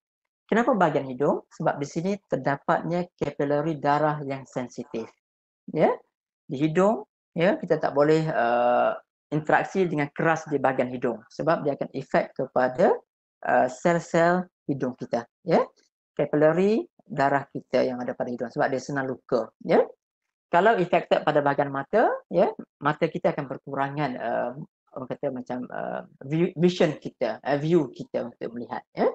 Kenapa bahagian hidung? Sebab di sini terdapatnya capillary darah yang sensitif. Ya? Di hidung, ya, kita tak boleh uh, interaksi dengan keras di bahagian hidung sebab dia akan efek kepada eh, sel-sel uh, hidung kita. Ya? Capillary darah kita yang ada pada hidung sebab dia senang luka ya kalau affected pada bahagian mata ya mata kita akan berkurangan uh, orang kata macam uh, vision kita uh, view kita untuk melihat ya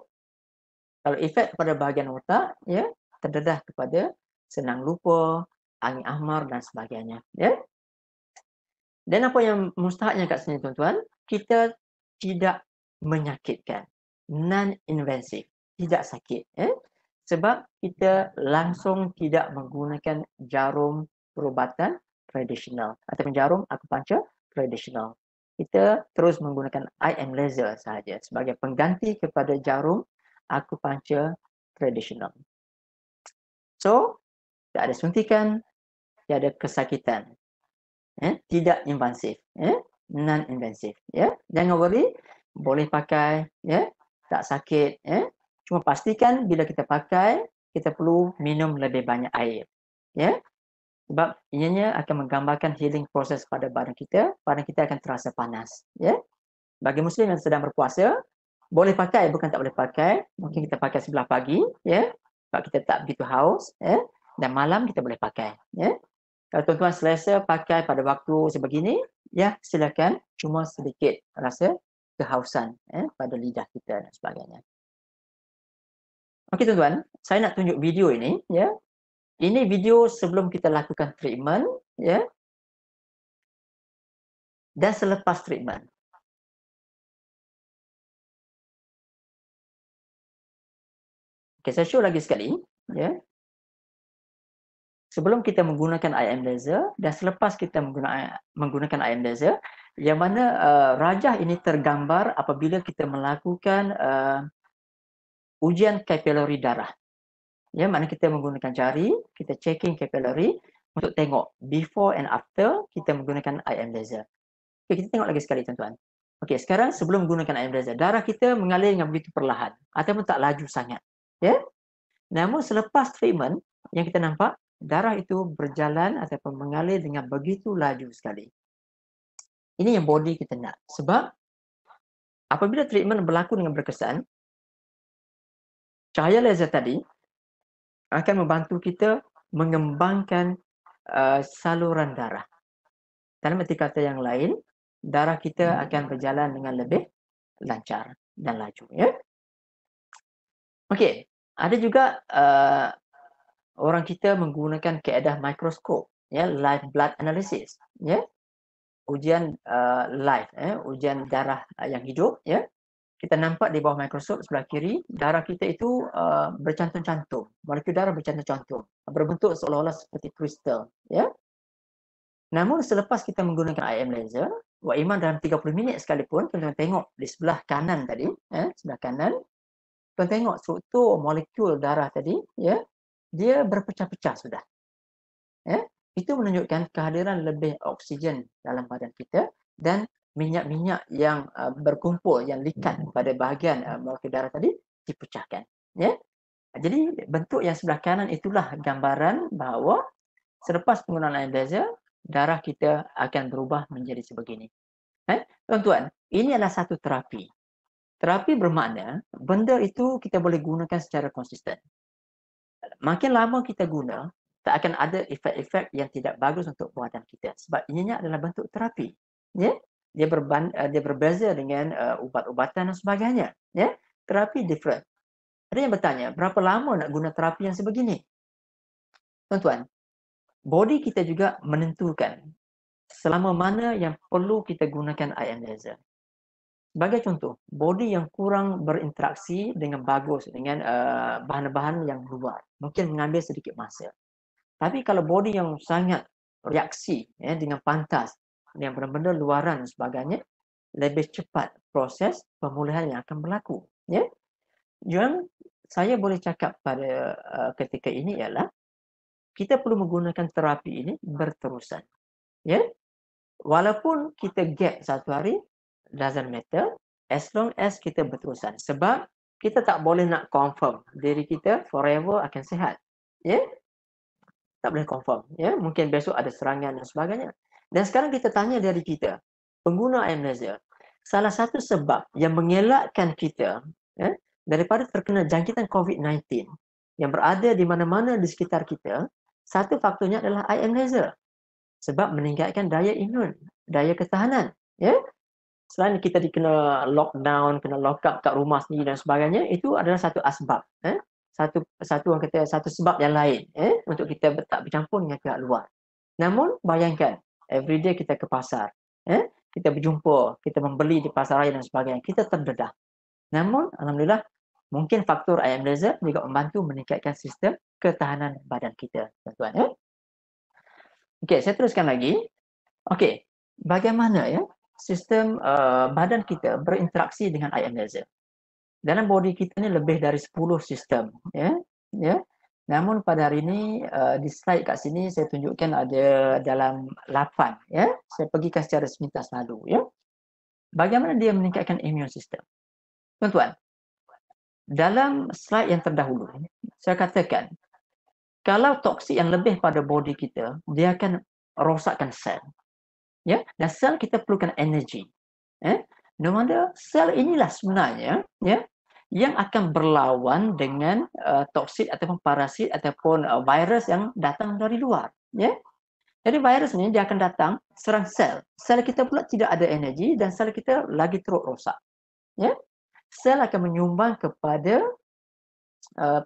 kalau efek pada bahagian otak ya terdedah kepada senang lupa angin ahmar dan sebagainya ya dan apa yang mustahaknya kat sini tuan-tuan kita tidak menyakitkan non invasive tidak sakit ya sebab kita langsung tidak menggunakan jarum perubatan tradisional atau jarum akupuncture tradisional. Kita terus menggunakan IM laser sahaja sebagai pengganti kepada jarum akupuncture tradisional. So, tak ada suntikan, tak ada kesakitan. Eh? tidak invasif, eh? non invasif, ya. Yeah? Jangan worry, boleh pakai, ya. Yeah? Tak sakit, ya. Yeah? Cuma pastikan bila kita pakai, kita perlu minum lebih banyak air. Ya? Sebab ianya akan menggambarkan healing proses pada badan kita. Badan kita akan terasa panas. Ya? Bagi Muslim yang sedang berpuasa, boleh pakai, bukan tak boleh pakai. Mungkin kita pakai sebelah pagi. Ya? Sebab kita tak begitu haus. Ya? Dan malam kita boleh pakai. Ya? Kalau tuan-tuan selesa pakai pada waktu sebegini, ya silakan cuma sedikit rasa kehausan ya, pada lidah kita dan sebagainya. Okey tuan-tuan, saya nak tunjuk video ini ya. Ini video sebelum kita lakukan treatment ya. Dan selepas treatment. Okey, saya show lagi sekali ya. Sebelum kita menggunakan IM laser dan selepas kita menggunakan IM laser, yang mana uh, rajah ini tergambar apabila kita melakukan uh, ujian kapilori darah. Ya, mana kita menggunakan jari, kita checking kapilori untuk tengok before and after kita menggunakan IM laser. Okay, kita tengok lagi sekali tuan-tuan. Okey, sekarang sebelum menggunakan IM laser, darah kita mengalir dengan begitu perlahan ataupun tak laju sangat. Ya. Namun selepas treatment yang kita nampak darah itu berjalan ataupun mengalir dengan begitu laju sekali. Ini yang body kita nak. Sebab apabila treatment berlaku dengan berkesan, cahaya laser tadi akan membantu kita mengembangkan uh, saluran darah. Dalam arti kata yang lain, darah kita akan berjalan dengan lebih lancar dan laju. Ya? Okey, ada juga uh, orang kita menggunakan keadaan mikroskop, ya, live blood analysis, ya, ujian uh, live, ya? ujian darah yang hidup, ya, kita nampak di bawah mikroskop sebelah kiri, darah kita itu uh, bercantum-cantum. Molekul darah bercantum-cantum. Berbentuk seolah-olah seperti kristal. Ya? Yeah? Namun selepas kita menggunakan IM laser, Wak Iman dalam 30 minit sekalipun, tuan tengok di sebelah kanan tadi, ya, eh, sebelah kanan, tuan tengok struktur molekul darah tadi, ya, yeah, dia berpecah-pecah sudah. Ya, yeah? itu menunjukkan kehadiran lebih oksigen dalam badan kita dan minyak-minyak yang uh, berkumpul yang likat hmm. pada bahagian uh, molekul darah tadi dipecahkan ya yeah? jadi bentuk yang sebelah kanan itulah gambaran bahawa selepas penggunaan laser darah kita akan berubah menjadi sebegini eh tuan-tuan ini adalah satu terapi terapi bermakna benda itu kita boleh gunakan secara konsisten makin lama kita guna tak akan ada efek-efek yang tidak bagus untuk buatan kita sebab ininya adalah bentuk terapi ya yeah? dia berban, uh, dia berbeza dengan uh, ubat-ubatan dan sebagainya ya terapi different ada yang bertanya berapa lama nak guna terapi yang sebegini tuan-tuan body kita juga menentukan selama mana yang perlu kita gunakan ion laser sebagai contoh body yang kurang berinteraksi dengan bagus dengan uh, bahan-bahan yang luar mungkin mengambil sedikit masa tapi kalau body yang sangat reaksi ya, dengan pantas yang benar-benar luaran dan sebagainya, lebih cepat proses pemulihan yang akan berlaku. Ya? Yang saya boleh cakap pada eh, ketika ini ialah kita perlu menggunakan terapi ini berterusan. Ya? Walaupun kita gap satu hari, doesn't matter. As long as kita berterusan. Sebab kita tak boleh nak confirm diri kita forever akan sihat. Ya? Tak boleh confirm. Ya? Mungkin besok ada serangan dan sebagainya. Dan sekarang kita tanya dari kita, pengguna amnesia, salah satu sebab yang mengelakkan kita eh, daripada terkena jangkitan COVID-19 yang berada di mana-mana di sekitar kita, satu faktornya adalah eye amnesia. Sebab meningkatkan daya imun, daya ketahanan. Ya? Yeah? Selain kita dikena lockdown, kena lock up kat rumah sendiri dan sebagainya, itu adalah satu asbab. Eh? Satu satu orang kata satu sebab yang lain eh? untuk kita tak bercampur dengan pihak luar. Namun, bayangkan, Every day kita ke pasar. Eh? Kita berjumpa, kita membeli di pasar raya dan sebagainya. Kita terdedah. Namun, Alhamdulillah, mungkin faktor ayam laser juga membantu meningkatkan sistem ketahanan badan kita. Tuan-tuan, eh? Okey, saya teruskan lagi. Okay, bagaimana ya sistem uh, badan kita berinteraksi dengan ion laser? Dalam body kita ni lebih dari 10 sistem, ya. Yeah? Ya. Yeah? Namun pada hari ini uh, di slide kat sini saya tunjukkan ada dalam lapan, ya. Yeah? Saya pergikan secara semintas lalu ya. Yeah? Bagaimana dia meningkatkan imun sistem? Tuan-tuan, dalam slide yang terdahulu saya katakan kalau toksik yang lebih pada body kita, dia akan rosakkan sel. Ya, yeah? dan sel kita perlukan energi. Ya. Yeah? No wonder sel inilah sebenarnya ya. Yeah? yang akan berlawan dengan uh, eh, toksin ataupun parasit ataupun uh, virus yang datang dari luar. Ya? Jadi virus ni dia akan datang serang sel. Sel kita pula tidak ada energi dan sel kita lagi teruk rosak. Ya? Sel akan menyumbang kepada uh,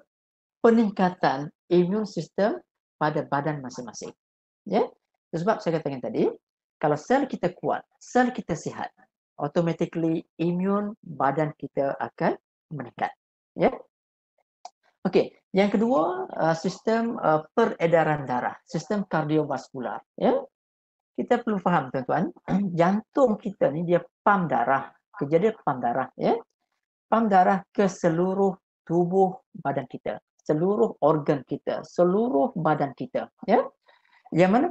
peningkatan imun sistem pada badan masing-masing. Ya? Sebab saya katakan tadi, kalau sel kita kuat, sel kita sihat, automatically imun badan kita akan meningkat. Ya. Okey, yang kedua uh, sistem uh, peredaran darah, sistem kardiovaskular. Ya. Kita perlu faham tuan-tuan, jantung kita ni dia pam darah, kerja dia pam darah. Ya. Pam darah ke seluruh tubuh badan kita, seluruh organ kita, seluruh badan kita. Ya. Yang mana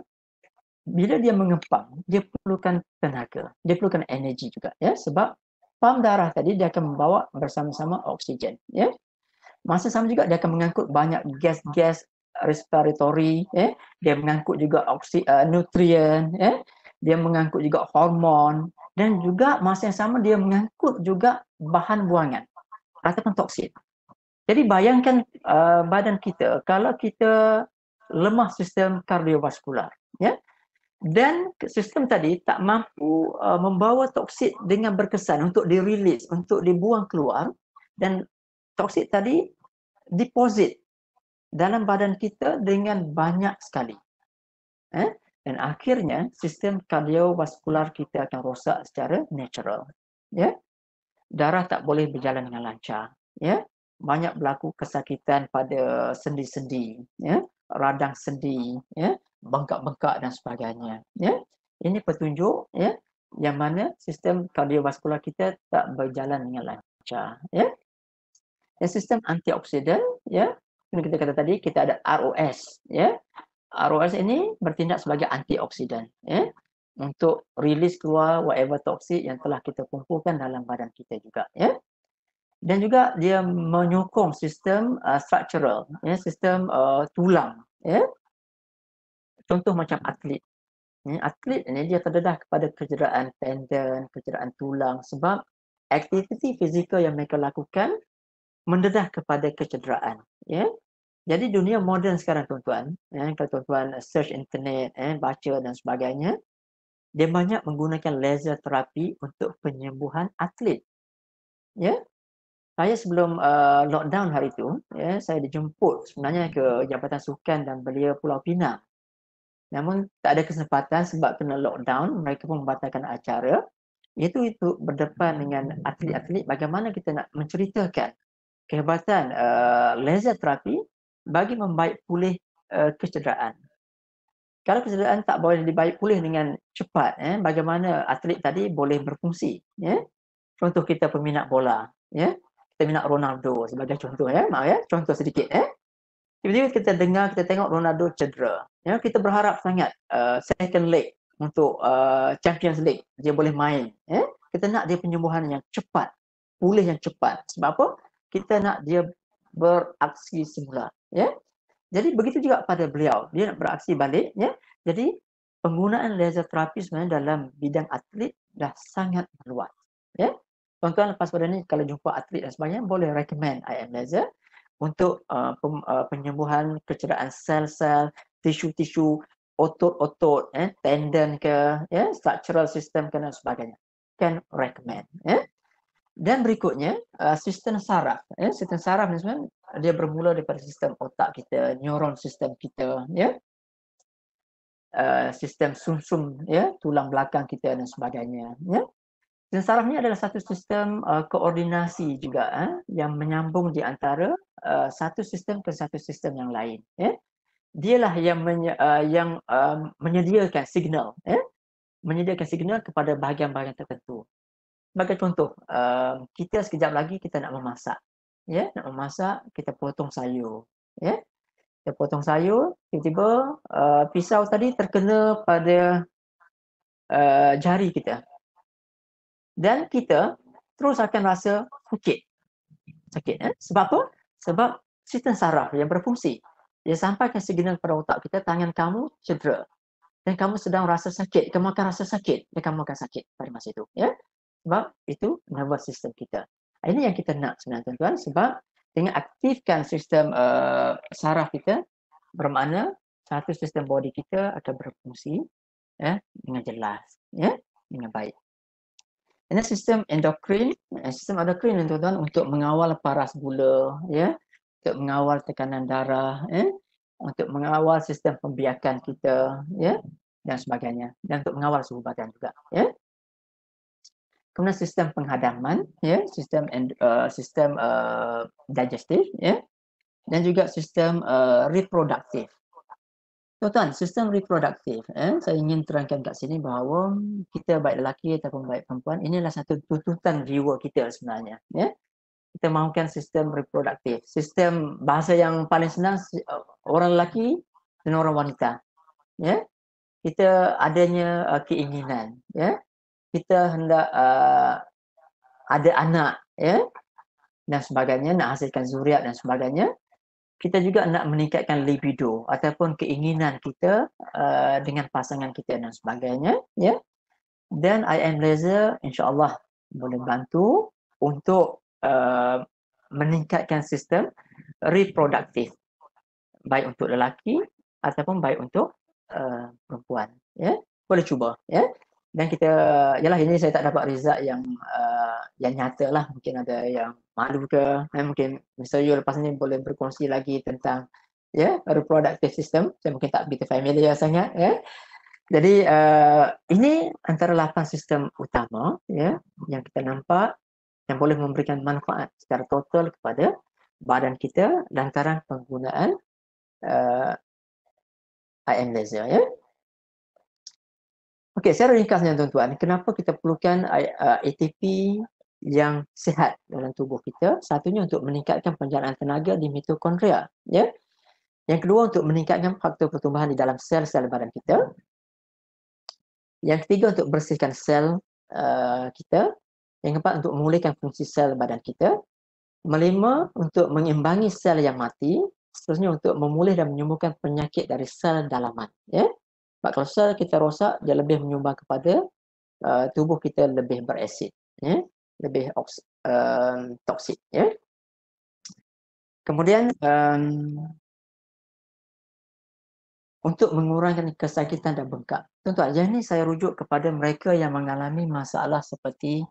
bila dia mengepam, dia perlukan tenaga, dia perlukan energi juga. Ya. Sebab pam darah tadi dia akan membawa bersama-sama oksigen ya masa sama juga dia akan mengangkut banyak gas-gas respiratory ya dia mengangkut juga oksi uh, eh, nutrien ya dia mengangkut juga hormon dan juga masa yang sama dia mengangkut juga bahan buangan ataupun toksin jadi bayangkan uh, badan kita kalau kita lemah sistem kardiovaskular ya dan sistem tadi tak mampu uh, membawa toksik dengan berkesan untuk dirilis, untuk dibuang keluar dan toksik tadi deposit dalam badan kita dengan banyak sekali. Eh? Dan akhirnya sistem kardiovaskular kita akan rosak secara natural. Yeah? Darah tak boleh berjalan dengan lancar. Yeah? Banyak berlaku kesakitan pada sendi-sendi. Yeah? Radang sendi. Yeah? bengkak-bengkak dan sebagainya. Ya? Ini petunjuk ya? yang mana sistem kardiovaskular kita tak berjalan dengan lancar. Ya? Dan sistem antioksidan, ya? ini kita kata tadi, kita ada ROS. Ya? ROS ini bertindak sebagai antioksidan. Ya? Untuk rilis keluar whatever toxic yang telah kita kumpulkan dalam badan kita juga. Ya? Dan juga dia menyokong sistem uh, structural, ya? sistem uh, tulang. Ya? contoh macam atlet. Atlet ni dia terdedah kepada kecederaan tendon, kecederaan tulang sebab aktiviti fizikal yang mereka lakukan mendedah kepada kecederaan. Ya? Jadi dunia moden sekarang tuan-tuan, ya, kalau tuan-tuan search internet, ya, baca dan sebagainya, dia banyak menggunakan laser terapi untuk penyembuhan atlet. Ya? Saya sebelum uh, lockdown hari itu, ya, saya dijemput sebenarnya ke Jabatan Sukan dan Belia Pulau Pinang namun tak ada kesempatan sebab kena lockdown mereka pun membatalkan acara iaitu itu berdepan dengan atlet-atlet bagaimana kita nak menceritakan kehebatan uh, laser terapi bagi membaik pulih uh, kecederaan kalau kecederaan tak boleh dibaik pulih dengan cepat eh bagaimana atlet tadi boleh berfungsi ya contoh kita peminat bola ya kita minat Ronaldo sebagai contoh ya maaf ya contoh sedikit ya tiba-tiba kita dengar kita tengok Ronaldo cedera Ya, kita berharap sangat uh, second leg untuk uh, Champions League dia boleh main. Ya? Kita nak dia penyembuhan yang cepat, pulih yang cepat. Sebab apa? Kita nak dia beraksi semula. Ya? Jadi begitu juga pada beliau. Dia nak beraksi balik. Ya? Jadi penggunaan laser terapi sebenarnya dalam bidang atlet dah sangat meluas. Ya? Tuan-tuan lepas pada ni kalau jumpa atlet dan sebagainya boleh recommend IM laser untuk uh, uh, penyembuhan kecederaan sel-sel tisu-tisu otot-otot eh tendon ke ya yeah, structural system ke dan sebagainya can recommend ya yeah. dan berikutnya uh, sistem saraf ya yeah. sistem saraf ni sebenarnya dia bermula daripada sistem otak kita neuron sistem kita ya yeah. uh, sistem sumsum ya yeah, tulang belakang kita dan sebagainya ya yeah. Dan saraf ini adalah satu sistem uh, koordinasi juga eh, yang menyambung di antara uh, satu sistem ke satu sistem yang lain. Eh dialah yang menye, uh, yang uh, menyediakan signal ya eh? menyediakan signal kepada bahagian-bahagian tertentu sebagai contoh uh, kita sekejap lagi kita nak memasak ya yeah? nak memasak kita potong sayur ya yeah? kita potong sayur tiba-tiba uh, pisau tadi terkena pada uh, jari kita dan kita terus akan rasa sakit sakit ya? eh? sebab apa sebab sistem saraf yang berfungsi dia sampaikan signal pada otak kita, tangan kamu cedera. Dan kamu sedang rasa sakit. Kamu akan rasa sakit. Dan kamu akan sakit pada masa itu. Ya? Sebab itu nervous system kita. Ini yang kita nak sebenarnya tuan-tuan. Sebab dengan aktifkan sistem uh, saraf kita, bermakna satu sistem body kita akan berfungsi ya, dengan jelas. Ya? Dengan baik. Ini sistem endokrin, sistem endokrin tuan untuk mengawal paras gula, ya, untuk mengawal tekanan darah, eh? untuk mengawal sistem pembiakan kita, ya, dan sebagainya, dan untuk mengawal suhu badan juga, ya. Kemudian sistem penghadaman, ya, sistem and uh, sistem uh, digestif, ya, dan juga sistem uh, reproduktif. Tuan-tuan, sistem reproduktif. Eh? Ya, saya ingin terangkan kat sini bahawa kita baik lelaki ataupun baik perempuan, inilah satu tuntutan viewer kita sebenarnya. Ya? kita mahukan sistem reproduktif. Sistem bahasa yang paling senang uh, orang lelaki dan orang wanita. Ya. Kita adanya uh, keinginan, ya. Kita hendak uh, ada anak, ya. Dan sebagainya, nak hasilkan zuriat dan sebagainya. Kita juga nak meningkatkan libido ataupun keinginan kita uh, dengan pasangan kita dan sebagainya, ya. Dan I am laser insya-Allah boleh bantu untuk Uh, meningkatkan sistem reproduktif baik untuk lelaki ataupun baik untuk uh, perempuan ya yeah? boleh cuba ya yeah? dan kita yalah ini saya tak dapat result yang uh, yang nyatalah mungkin ada yang malu ke eh, mungkin Mr. Yu lepas ni boleh berkongsi lagi tentang ya yeah, reproductive system saya mungkin tak begitu familiar sangat ya yeah? jadi uh, ini antara lapan sistem utama ya yeah, yang kita nampak yang boleh memberikan manfaat secara total kepada badan kita dan lantaran penggunaan uh, eh, IM laser ya. Okey, secara ringkasnya tuan-tuan, kenapa kita perlukan eh, ATP yang sihat dalam tubuh kita? Satunya untuk meningkatkan penjanaan tenaga di mitokondria, ya. Yang kedua untuk meningkatkan faktor pertumbuhan di dalam sel-sel badan kita. Yang ketiga untuk bersihkan sel uh, kita yang keempat untuk memulihkan fungsi sel badan kita. Melima untuk mengimbangi sel yang mati. Seterusnya untuk memulih dan menyembuhkan penyakit dari sel dalaman. Ya? Sebab kalau sel kita rosak, dia lebih menyumbang kepada uh, tubuh kita lebih berasid. Ya? Lebih uh, toksik. Ya? Kemudian, um, untuk mengurangkan kesakitan dan bengkak. Tentu saja ini saya rujuk kepada mereka yang mengalami masalah seperti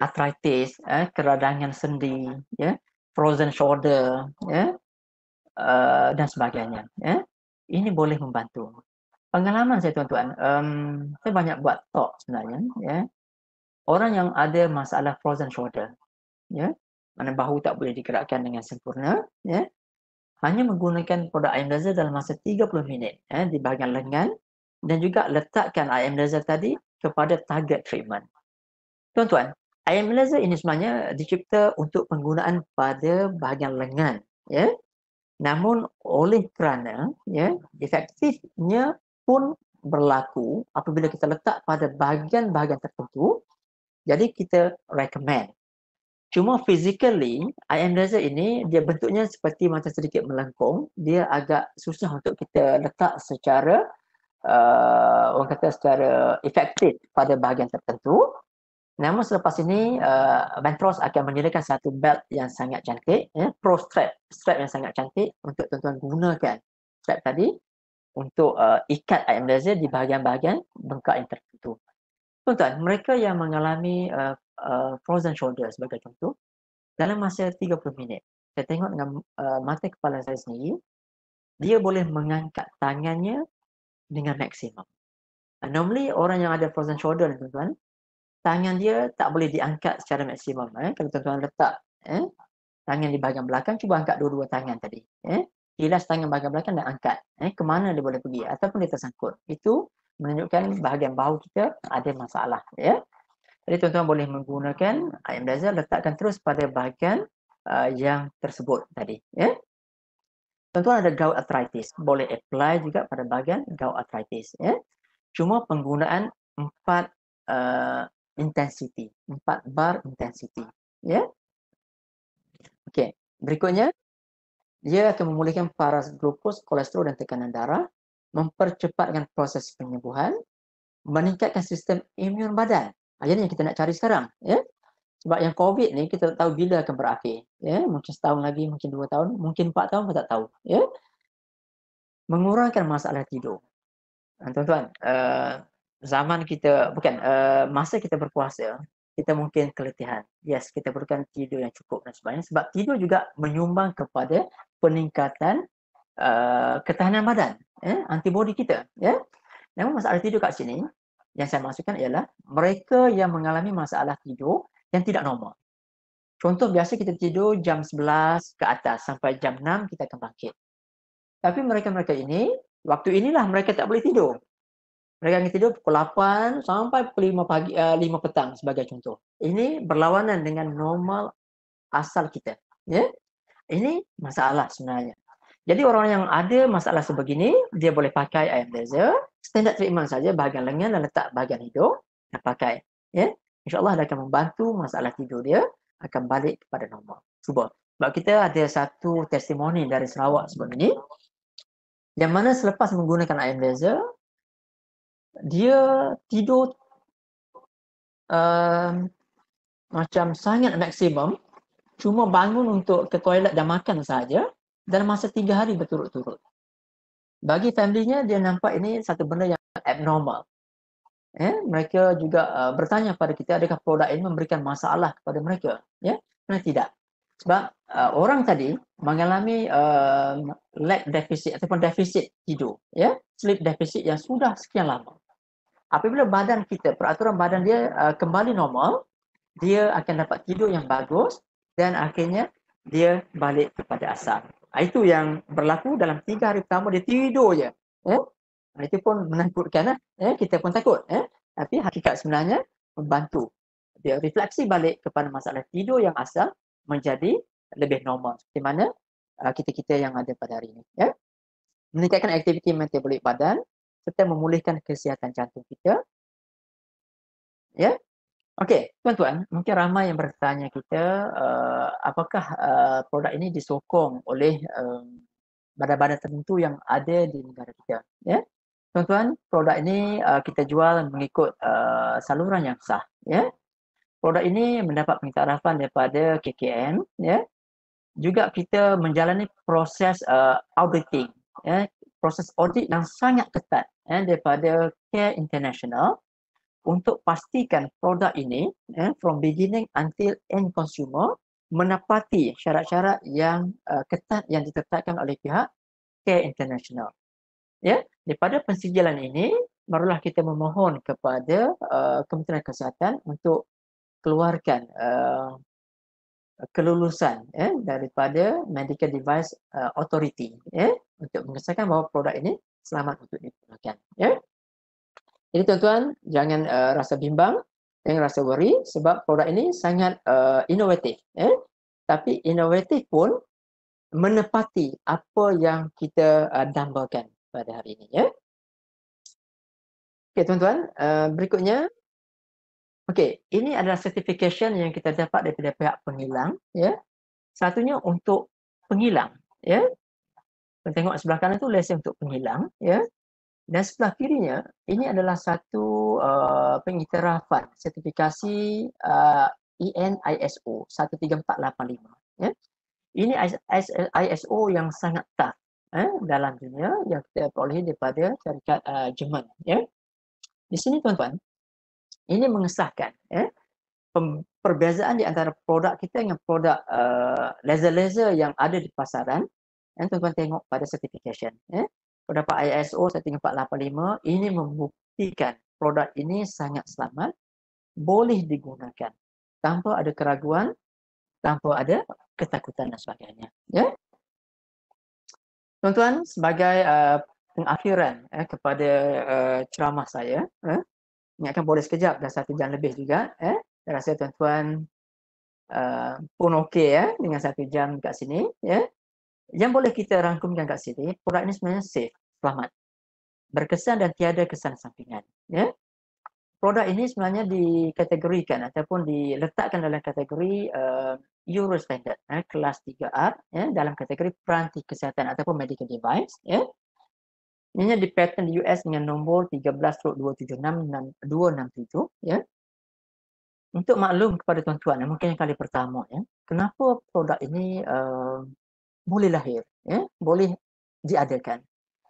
arthritis, eh, keradangan sendi, ya, frozen shoulder, ya, uh, dan sebagainya. Ya. Ini boleh membantu. Pengalaman saya tuan-tuan, um, saya banyak buat talk sebenarnya. Ya. Orang yang ada masalah frozen shoulder, ya, mana bahu tak boleh digerakkan dengan sempurna, ya, hanya menggunakan produk ayam laser dalam masa 30 minit ya, di bahagian lengan dan juga letakkan ayam laser tadi kepada target treatment. Tuan-tuan, Ion laser ini sebenarnya dicipta untuk penggunaan pada bahagian lengan. Ya. Namun oleh kerana ya, efektifnya pun berlaku apabila kita letak pada bahagian-bahagian tertentu, jadi kita recommend. Cuma physically, ion laser ini dia bentuknya seperti macam sedikit melengkung. Dia agak susah untuk kita letak secara uh, orang kata secara efektif pada bahagian tertentu. Namun selepas ini, uh, eh, Ventros akan menyediakan satu belt yang sangat cantik, eh, pro strap, strap yang sangat cantik untuk tuan-tuan gunakan strap tadi untuk uh, ikat ayam laser di bahagian-bahagian bengkak yang tertentu. Tuan-tuan, mereka yang mengalami uh, uh, frozen shoulder sebagai contoh, dalam masa 30 minit, saya tengok dengan uh, mata kepala saya sendiri, dia boleh mengangkat tangannya dengan maksimum. Normally, orang yang ada frozen shoulder, tuan-tuan, tangan dia tak boleh diangkat secara maksimum. Eh? Kalau tuan-tuan letak eh? tangan di bahagian belakang, cuba angkat dua-dua tangan tadi. Eh? Hilas tangan bahagian belakang dan angkat. Eh? Kemana dia boleh pergi ataupun dia tersangkut. Itu menunjukkan bahagian bahu kita ada masalah. Ya? Jadi tuan-tuan boleh menggunakan ayam laser, letakkan terus pada bahagian uh, yang tersebut tadi. Ya? Tuan-tuan ada gout arthritis. Boleh apply juga pada bahagian gout arthritis. Ya? Cuma penggunaan empat uh, intensity. Empat bar intensity. Ya. Yeah? Okey. Berikutnya. Ia akan memulihkan paras glukos, kolesterol dan tekanan darah. Mempercepatkan proses penyembuhan. Meningkatkan sistem imun badan. Ayat yang kita nak cari sekarang. Ya. Yeah? Sebab yang COVID ni kita tak tahu bila akan berakhir. Ya. Yeah? Mungkin setahun lagi, mungkin dua tahun, mungkin empat tahun kita tak tahu. Ya. Yeah? Mengurangkan masalah tidur. Tuan-tuan, eh, zaman kita bukan uh, masa kita berpuasa kita mungkin keletihan. Yes, kita perlukan tidur yang cukup dan sebagainya sebab tidur juga menyumbang kepada peningkatan uh, ketahanan badan, eh, antibodi kita, ya. Yeah. Namun masalah tidur kat sini yang saya masukkan ialah mereka yang mengalami masalah tidur yang tidak normal. Contoh biasa kita tidur jam 11 ke atas sampai jam 6 kita akan bangkit. Tapi mereka-mereka ini waktu inilah mereka tak boleh tidur. Mereka yang tidur pukul 8 sampai pukul 5 pagi 5 eh, petang sebagai contoh. Ini berlawanan dengan normal asal kita, ya. Ini masalah sebenarnya. Jadi orang yang ada masalah sebegini, dia boleh pakai ion laser, standard treatment saja bahagian lengan dan letak bahagian hidung dia pakai, ya. Insyaallah allah akan membantu masalah tidur dia akan balik kepada normal. Cuba. Sebab kita ada satu testimoni dari Sarawak sebelum ini. Yang mana selepas menggunakan ion laser, dia tidur uh, macam sangat maksimum cuma bangun untuk ke toilet dan makan saja dalam masa tiga hari berturut-turut. Bagi familynya dia nampak ini satu benda yang abnormal. Eh, mereka juga uh, bertanya pada kita adakah produk ini memberikan masalah kepada mereka. Ya, yeah? tidak. Sebab uh, orang tadi mengalami uh, ehm, lack deficit ataupun defisit tidur, ya, yeah? sleep deficit yang sudah sekian lama apabila badan kita, peraturan badan dia uh, kembali normal, dia akan dapat tidur yang bagus dan akhirnya dia balik kepada asal. Ah, itu yang berlaku dalam tiga hari pertama dia tidur je. Eh? Ah, itu pun menakutkan. Eh? eh? Kita pun takut. Eh? Tapi hakikat sebenarnya membantu. Dia refleksi balik kepada masalah tidur yang asal menjadi lebih normal. Seperti mana ah, kita-kita yang ada pada hari ini. Eh? Meningkatkan aktiviti metabolik badan serta memulihkan kesihatan jantung kita. Ya. Okey, tuan-tuan, mungkin ramai yang bertanya kita uh, apakah uh, produk ini disokong oleh um, eh, badan-badan tertentu yang ada di negara kita, ya. Tuan-tuan, produk ini uh, kita jual mengikut uh, saluran yang sah, ya. Produk ini mendapat pengiktirafan daripada KKM, ya. Juga kita menjalani proses uh, auditing, ya, proses audit yang sangat ketat eh, daripada Care International untuk pastikan produk ini eh, from beginning until end consumer menepati syarat-syarat yang uh, ketat yang ditetapkan oleh pihak Care International. Ya, yeah? daripada pensijilan ini barulah kita memohon kepada uh, Kementerian Kesihatan untuk keluarkan uh, kelulusan eh, daripada Medical Device uh, Authority eh, untuk mengesahkan bahawa produk ini selamat untuk digunakan. Eh. Ya. Jadi tuan-tuan jangan uh, rasa bimbang, jangan rasa worry sebab produk ini sangat uh, inovatif. Eh. Ya. Tapi inovatif pun menepati apa yang kita uh, dambakan pada hari ini. Eh. Okey tuan-tuan, uh, berikutnya Okey, ini adalah certification yang kita dapat daripada pihak penghilang, ya. Satunya untuk penghilang, ya. Kita tengok sebelah kanan tu lesen untuk penghilang, ya. Dan sebelah kirinya, ini adalah satu uh, pengiktirafan sertifikasi uh, ENISO 13485, ya. Ini ISO yang sangat tough eh, dalam dunia yang kita peroleh daripada syarikat uh, Jerman, ya. Di sini tuan-tuan, ini mengesahkan ya. perbezaan di antara produk kita dengan produk eh, laser-laser uh, yang ada di pasaran. Ya, tuan-tuan tengok pada sertifikasi. Ya. Pendapat ISO 13485 ini membuktikan produk ini sangat selamat, boleh digunakan tanpa ada keraguan, tanpa ada ketakutan dan sebagainya. Ya. Tuan-tuan, sebagai uh, pengakhiran eh, kepada uh, ceramah saya, eh, ingatkan boleh sekejap dah satu jam lebih juga eh saya rasa tuan-tuan uh, pun okey ya eh? dengan satu jam kat sini ya yeah? yang boleh kita rangkumkan kat sini produk ini sebenarnya safe selamat berkesan dan tiada kesan sampingan ya yeah? produk ini sebenarnya dikategorikan ataupun diletakkan dalam kategori uh, Euro standard eh, kelas 3R ya, dalam kategori peranti kesihatan ataupun medical device ya. Ianya di pattern US dengan nombor 13.276267. Ya. Untuk maklum kepada tuan-tuan, mungkin yang kali pertama, ya, kenapa produk ini uh, boleh lahir, ya, boleh diadakan.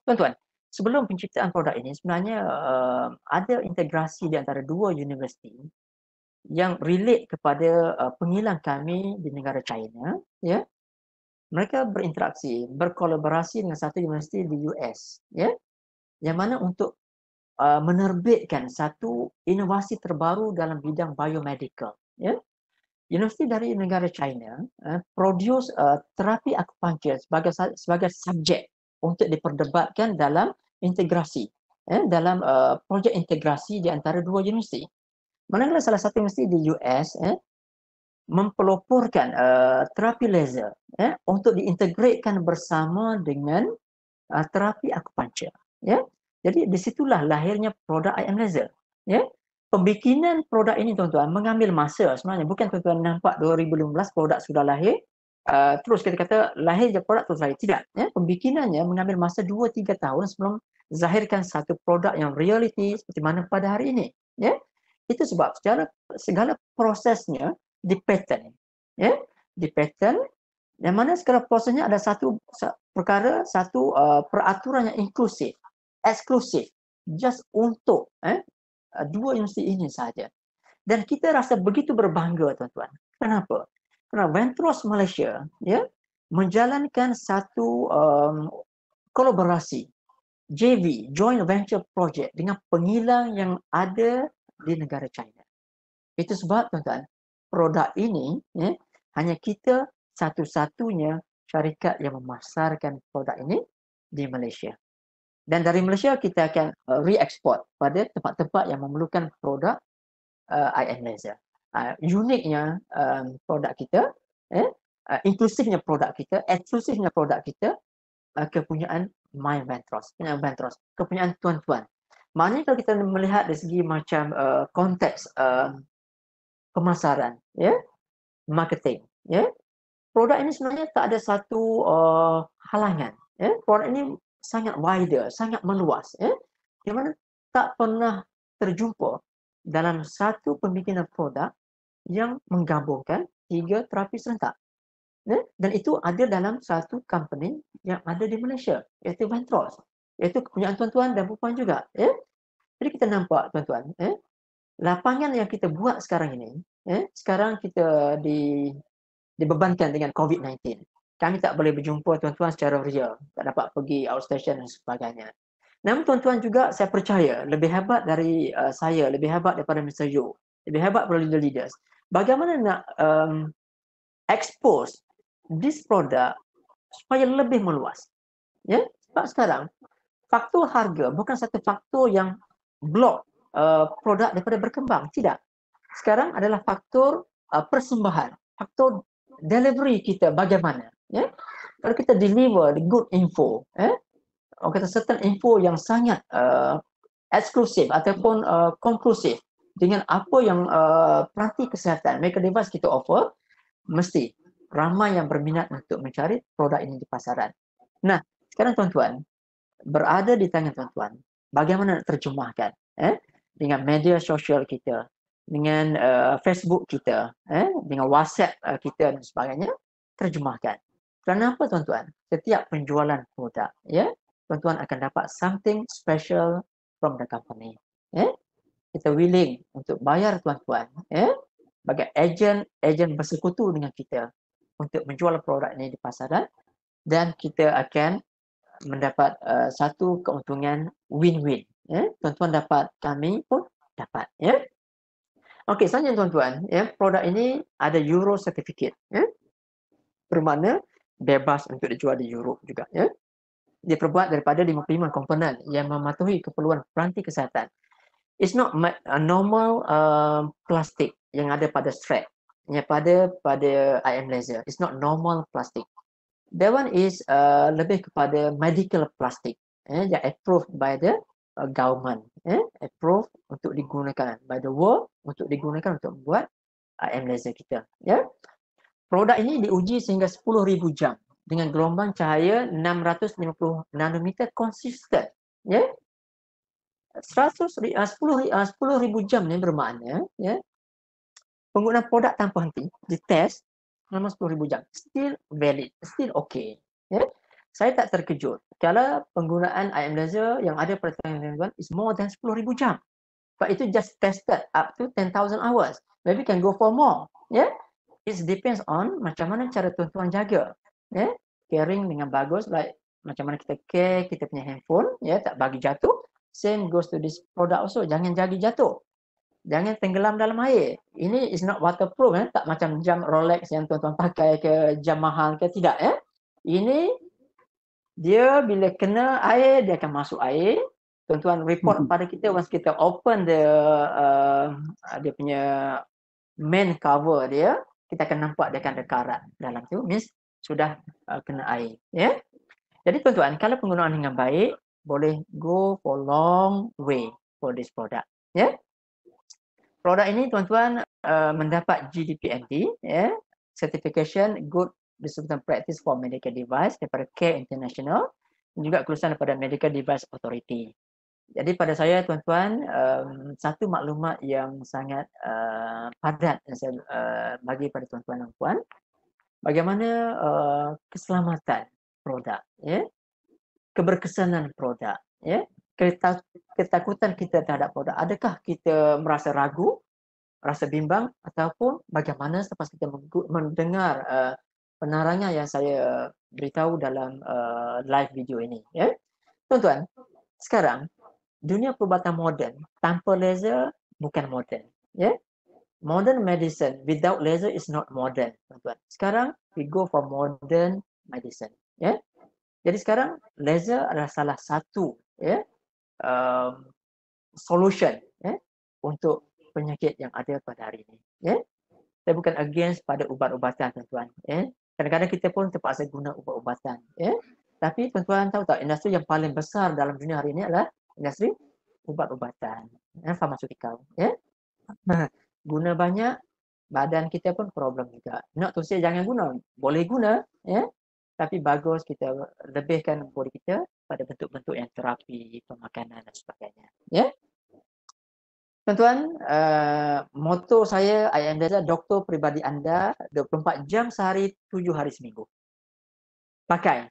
Tuan-tuan, sebelum penciptaan produk ini, sebenarnya uh, ada integrasi di antara dua universiti yang relate kepada uh, eh, pengilang kami di negara China ya, mereka berinteraksi, berkolaborasi dengan satu universiti di US, ya, yang mana untuk uh, menerbitkan satu inovasi terbaru dalam bidang biomedical, ya. Universiti dari negara China uh, produce uh, terapi akupunktur sebagai sebagai subjek untuk diperdebatkan dalam integrasi, ya, dalam uh, projek integrasi di antara dua universiti. Manakala salah satu universiti di US, ya, mempeloporkan uh, terapi laser ya, untuk diintegratkan bersama dengan uh, terapi akupuncture. Ya. Jadi di situlah lahirnya produk IM laser. Ya. Pembikinan produk ini tuan-tuan mengambil masa sebenarnya. Bukan tuan-tuan nampak 2015 produk sudah lahir. Uh, terus kita kata lahir je produk terus lahir. Tidak. Ya. Pembikinannya mengambil masa 2-3 tahun sebelum zahirkan satu produk yang reality seperti mana pada hari ini. Ya. Itu sebab secara segala prosesnya di pattern. Ya, di pattern yang mana skala puasanya ada satu perkara, satu uh, peraturan yang inklusif, eksklusif just untuk eh, uh, dua universiti ini saja. Dan kita rasa begitu berbangga tuan-tuan. Kenapa? Kerana Ventros Malaysia ya menjalankan satu um, kolaborasi JV, Joint Venture Project dengan pengilang yang ada di negara China. Itu sebab tuan-tuan, produk ini, ya, hanya kita satu-satunya syarikat yang memasarkan produk ini di Malaysia. Dan dari Malaysia kita akan uh, re-export pada tempat-tempat yang memerlukan produk uh, IM laser. Uh, uniknya um, produk kita, eh, uh, inklusifnya produk kita, eksklusifnya produk kita, uh, kepunyaan My Ventros, kepunyaan Ventros, kepunyaan tuan-tuan. Maknanya kalau kita melihat dari segi macam uh, konteks uh, pemasaran, ya, marketing, ya. Produk ini sebenarnya tak ada satu uh, halangan, ya. Produk ini sangat wider, sangat meluas, ya. Di mana tak pernah terjumpa dalam satu pemikiran produk yang menggabungkan tiga terapi serentak. Ya? Dan itu ada dalam satu company yang ada di Malaysia, iaitu Ventros. Iaitu kepunyaan tuan-tuan dan perempuan juga. Ya? Jadi kita nampak, tuan-tuan, ya? lapangan yang kita buat sekarang ini, eh, sekarang kita di dibebankan dengan COVID-19. Kami tak boleh berjumpa tuan-tuan secara real. Tak dapat pergi outstation dan sebagainya. Namun tuan-tuan juga saya percaya lebih hebat dari uh, saya, lebih hebat daripada Mr. Yeo, lebih hebat daripada leader-leaders. Bagaimana nak um, expose this product supaya lebih meluas. Ya? Sebab sekarang, faktor harga bukan satu faktor yang block Eh, produk daripada berkembang. Tidak. Sekarang adalah faktor eh, persembahan, faktor delivery kita bagaimana. Ya? Kalau kita deliver the good info, ya? orang kata certain info yang sangat uh, eh, eksklusif ataupun konklusif uh, dengan apa yang uh, perhati kesihatan, medical device kita offer, mesti ramai yang berminat untuk mencari produk ini di pasaran. Nah, sekarang tuan-tuan, berada di tangan tuan-tuan, bagaimana nak terjemahkan? Eh? dengan media sosial kita, dengan uh, Facebook kita, eh, dengan WhatsApp uh, kita dan sebagainya, terjemahkan. Kenapa tuan-tuan? Setiap penjualan produk, ya, yeah, tuan-tuan akan dapat something special from the company. Yeah? Kita willing untuk bayar tuan-tuan, ya, yeah? bagi agent-agent bersekutu dengan kita untuk menjual produk ini di pasaran dan kita akan mendapat uh, satu keuntungan win-win ya tuan-tuan dapat kami pun dapat ya okey selanjutnya tuan-tuan ya produk ini ada euro sertifikat ya bermakna bebas untuk dijual di Europe juga ya dia terbuat daripada 55 komponen yang mematuhi keperluan peranti kesihatan it's not a uh, normal uh, plastik yang ada pada strap ya pada pada IM laser it's not normal plastik That one is uh, lebih kepada medical plastik eh, yang approved by the uh, government eh, approve untuk digunakan by the world untuk digunakan untuk buat IM uh, laser kita. Ya. Produk ini diuji sehingga 10,000 jam dengan gelombang cahaya 650 nanometer konsisten. Ya. 100, 10,000 uh, uh, jam ni bermakna ya, penggunaan produk tanpa henti, dites selama 10,000 jam, still valid, still okay. Ya saya tak terkejut kala penggunaan IM laser yang ada pada tahun is more than 10,000 jam. But itu just tested up to 10,000 hours. Maybe can go for more. Yeah, it depends on macam mana cara tuan-tuan jaga. Yeah, caring dengan bagus like macam mana kita care kita punya handphone. Yeah, tak bagi jatuh. Same goes to this product also. Jangan jadi jatuh. Jangan tenggelam dalam air. Ini is not waterproof. Eh? Tak macam jam Rolex yang tuan-tuan pakai ke jam mahal ke tidak. Eh? Ini dia bila kena air dia akan masuk air tuan-tuan report hmm pada kita once kita open the uh, dia punya main cover dia kita akan nampak dia akan ada karat dalam tu means sudah uh, kena air ya yeah? jadi tuan-tuan kalau penggunaan dengan baik boleh go for long way for this product ya yeah? produk ini tuan-tuan uh, mendapat GDPMD ya yeah? certification good disebutkan practice for medical device daripada Care International dan juga keputusan daripada Medical Device Authority. Jadi pada saya tuan-tuan, um, satu maklumat yang sangat uh, padat yang saya uh, bagi pada tuan-tuan dan puan, bagaimana uh, keselamatan produk, ya? keberkesanan produk, ya? Ketak- ketakutan kita terhadap produk. Adakah kita merasa ragu, rasa bimbang ataupun bagaimana selepas kita mendengar uh, penarangan yang saya beritahu dalam uh, live video ini. Ya? Tuan-tuan, sekarang dunia perubatan moden tanpa laser bukan moden. Ya? Modern medicine without laser is not modern. Tuan-tuan. Sekarang we go for modern medicine. Ya? Jadi sekarang laser adalah salah satu ya, um, solution ya, untuk penyakit yang ada pada hari ini. Ya? Saya bukan against pada ubat-ubatan tuan-tuan. Ya? Kadang-kadang kita pun terpaksa guna ubat-ubatan. Ya? Tapi tuan-tuan tahu tak, industri yang paling besar dalam dunia hari ini adalah industri ubat-ubatan. Ya? Pharmaceutical. Ya? guna banyak, badan kita pun problem juga. Nak tu saya jangan guna. Boleh guna. Ya? Tapi bagus kita lebihkan body kita pada bentuk-bentuk yang terapi, pemakanan dan sebagainya. Ya? Tuan-tuan, uh, eh, motto saya, ayam Gaza, doktor peribadi anda, 24 jam sehari, 7 hari seminggu. Pakai.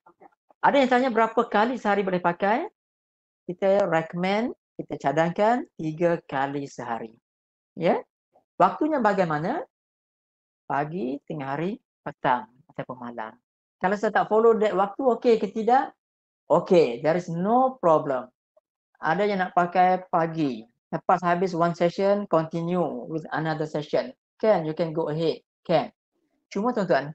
Ada yang tanya berapa kali sehari boleh pakai? Kita recommend, kita cadangkan 3 kali sehari. Ya? Yeah? Waktunya bagaimana? Pagi, tengah hari, petang ataupun malam. Kalau saya tak follow that waktu, okey ke tidak? Okey, there is no problem. Ada yang nak pakai pagi, lepas habis one session continue with another session can you can go ahead can cuma tuan-tuan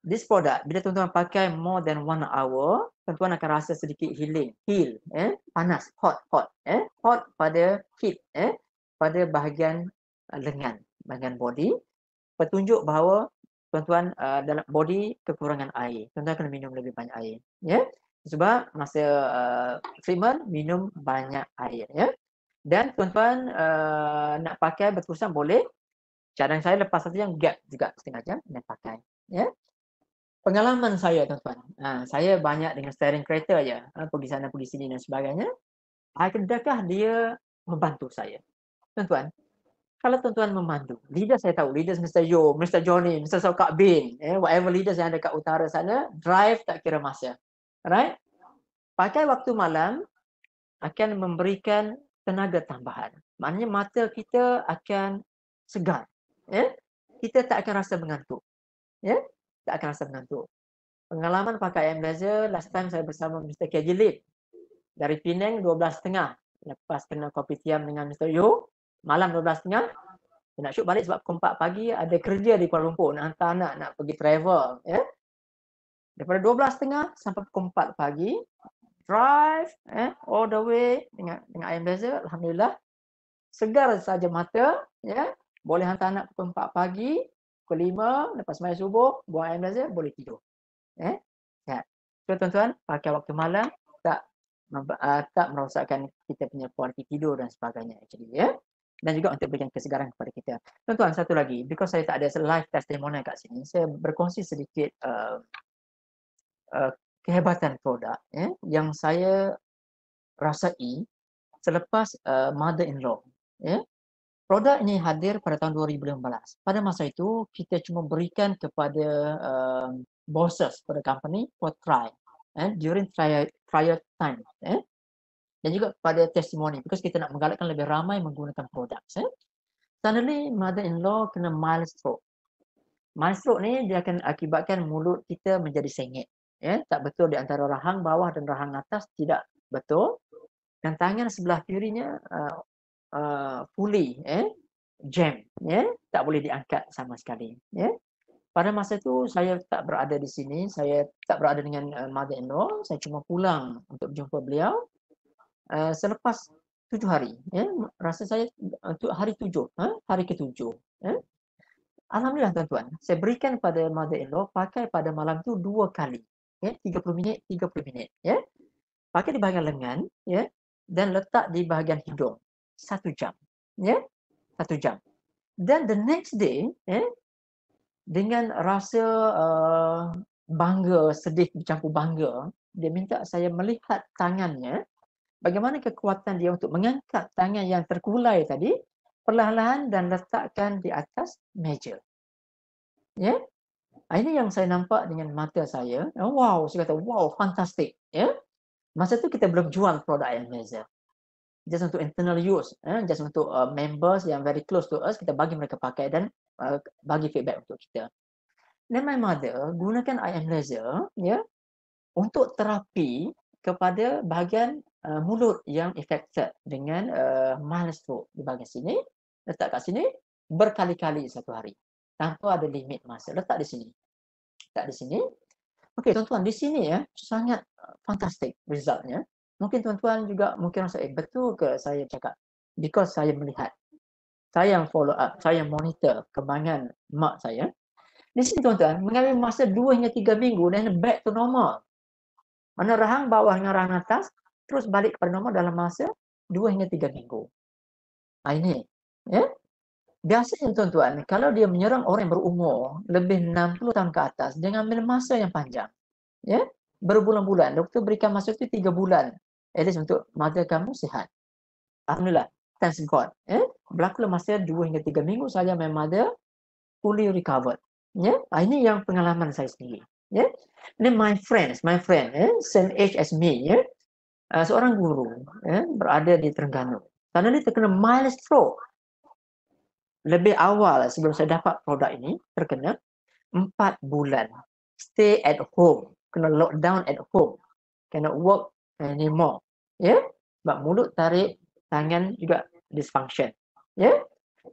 this product bila tuan-tuan pakai more than one hour tuan-tuan akan rasa sedikit healing heal eh panas hot hot eh hot pada heat eh pada bahagian uh, lengan bahagian body petunjuk bahawa tuan-tuan uh, dalam body kekurangan air tuan-tuan kena minum lebih banyak air ya yeah? sebab masa uh, treatment minum banyak air ya yeah? Dan tuan-tuan uh, nak pakai berterusan boleh. Cadangan saya lepas satu yang gap juga setengah jam nak pakai. Yeah. Pengalaman saya tuan-tuan. Ha, saya banyak dengan steering kereta ya. Ha, pergi sana, pergi sini dan sebagainya. Adakah dia membantu saya? Tuan-tuan, kalau tuan-tuan memandu, leader saya tahu, leader Mr. Yo, Mr. Johnny, Mr. Sokak Bin, eh, whatever leader yang ada kat utara sana, drive tak kira masa. Right? Pakai waktu malam akan memberikan tenaga tambahan. Maknanya mata kita akan segar. Ya? Kita tak akan rasa mengantuk. Ya? Tak akan rasa mengantuk. Pengalaman pakai air last time saya bersama Mr. KJ Lip. Dari Penang, 12.30. Lepas kena kopi tiam dengan Mr. Yo, malam 12.30. Saya nak shoot balik sebab pukul 4 pagi ada kerja di Kuala Lumpur. Nak hantar anak, nak pergi travel. Ya? Daripada 12.30 sampai pukul 4 pagi, drive eh, all the way dengan dengan air biasa alhamdulillah segar saja mata ya yeah. boleh hantar anak pukul 4 pagi ke lima lepas main subuh buang air biasa boleh tidur eh ya yeah. so tuan-tuan pakai waktu malam tak uh, tak merosakkan kita punya kualiti tidur dan sebagainya actually ya yeah. dan juga untuk berikan kesegaran kepada kita tuan-tuan satu lagi because saya tak ada live testimonial kat sini saya berkongsi sedikit uh, uh, kehebatan produk ya, yang saya rasai selepas uh, eh, mother in law ya. Eh. Produk ini hadir pada tahun 2015. Pada masa itu kita cuma berikan kepada uh, bosses pada company for try eh, during trial, trial time eh. dan juga pada testimoni, because kita nak menggalakkan lebih ramai menggunakan produk. Eh. Suddenly mother in law kena mild stroke. Mild stroke ni dia akan akibatkan mulut kita menjadi sengit ya, tak betul di antara rahang bawah dan rahang atas tidak betul dan tangan sebelah kirinya uh, uh, fully ya, eh, jam ya, tak boleh diangkat sama sekali ya. pada masa itu saya tak berada di sini saya tak berada dengan uh, mother in saya cuma pulang untuk berjumpa beliau uh, selepas tujuh hari ya. rasa saya untuk uh, hari tujuh ha? hari ketujuh ya. Alhamdulillah tuan-tuan, saya berikan pada mother in pakai pada malam tu dua kali ya, 30 minit, 30 minit, ya. Pakai di bahagian lengan, ya, dan letak di bahagian hidung. Satu jam, ya. Satu jam. Dan the next day, ya, dengan rasa uh, bangga, sedih, bercampur bangga, dia minta saya melihat tangannya, bagaimana kekuatan dia untuk mengangkat tangan yang terkulai tadi, perlahan-lahan dan letakkan di atas meja. Ya, ini yang saya nampak dengan mata saya. Eh, wow, saya kata wow, fantastic. Ya? Masa tu kita belum jual produk Amazon. Just untuk internal use. Ya? Just untuk uh, members yang very close to us, kita bagi mereka pakai dan uh, bagi feedback untuk kita. Then my mother gunakan IM laser ya, untuk terapi kepada bahagian uh, mulut yang affected dengan uh, mild stroke di bahagian sini. Letak kat sini berkali-kali satu hari. Tanpa ada limit masa. Letak di sini kat di sini. Okey, tuan-tuan, di sini ya, sangat uh, fantastic resultnya. Mungkin tuan-tuan juga mungkin rasa, eh, betul ke saya cakap? Because saya melihat, saya yang follow up, saya yang monitor kembangan mak saya. Di sini tuan-tuan, mengalami masa 2 hingga 3 minggu, then back to normal. Mana rahang bawah dengan rahang atas, terus balik kepada normal dalam masa 2 hingga 3 minggu. Ini, ya. Yeah? Biasanya tuan-tuan, kalau dia menyerang orang yang berumur lebih 60 tahun ke atas, dia ambil masa yang panjang. Ya? Berbulan-bulan. Doktor berikan masa itu 3 bulan. At least untuk mata kamu sihat. Alhamdulillah. Thanks God. Ya? Berlaku masa 2 hingga 3 minggu saja my mother fully recovered. Ya? Ah, ini yang pengalaman saya sendiri. Ya? Ini my friends, my friend, ya? same age as me. Ya? Uh, seorang guru ya? berada di Terengganu. Karena dia terkena mild stroke lebih awal lah sebelum saya dapat produk ini terkena 4 bulan stay at home kena lockdown at home cannot work anymore ya yeah? sebab mulut tarik tangan juga dysfunction ya yeah?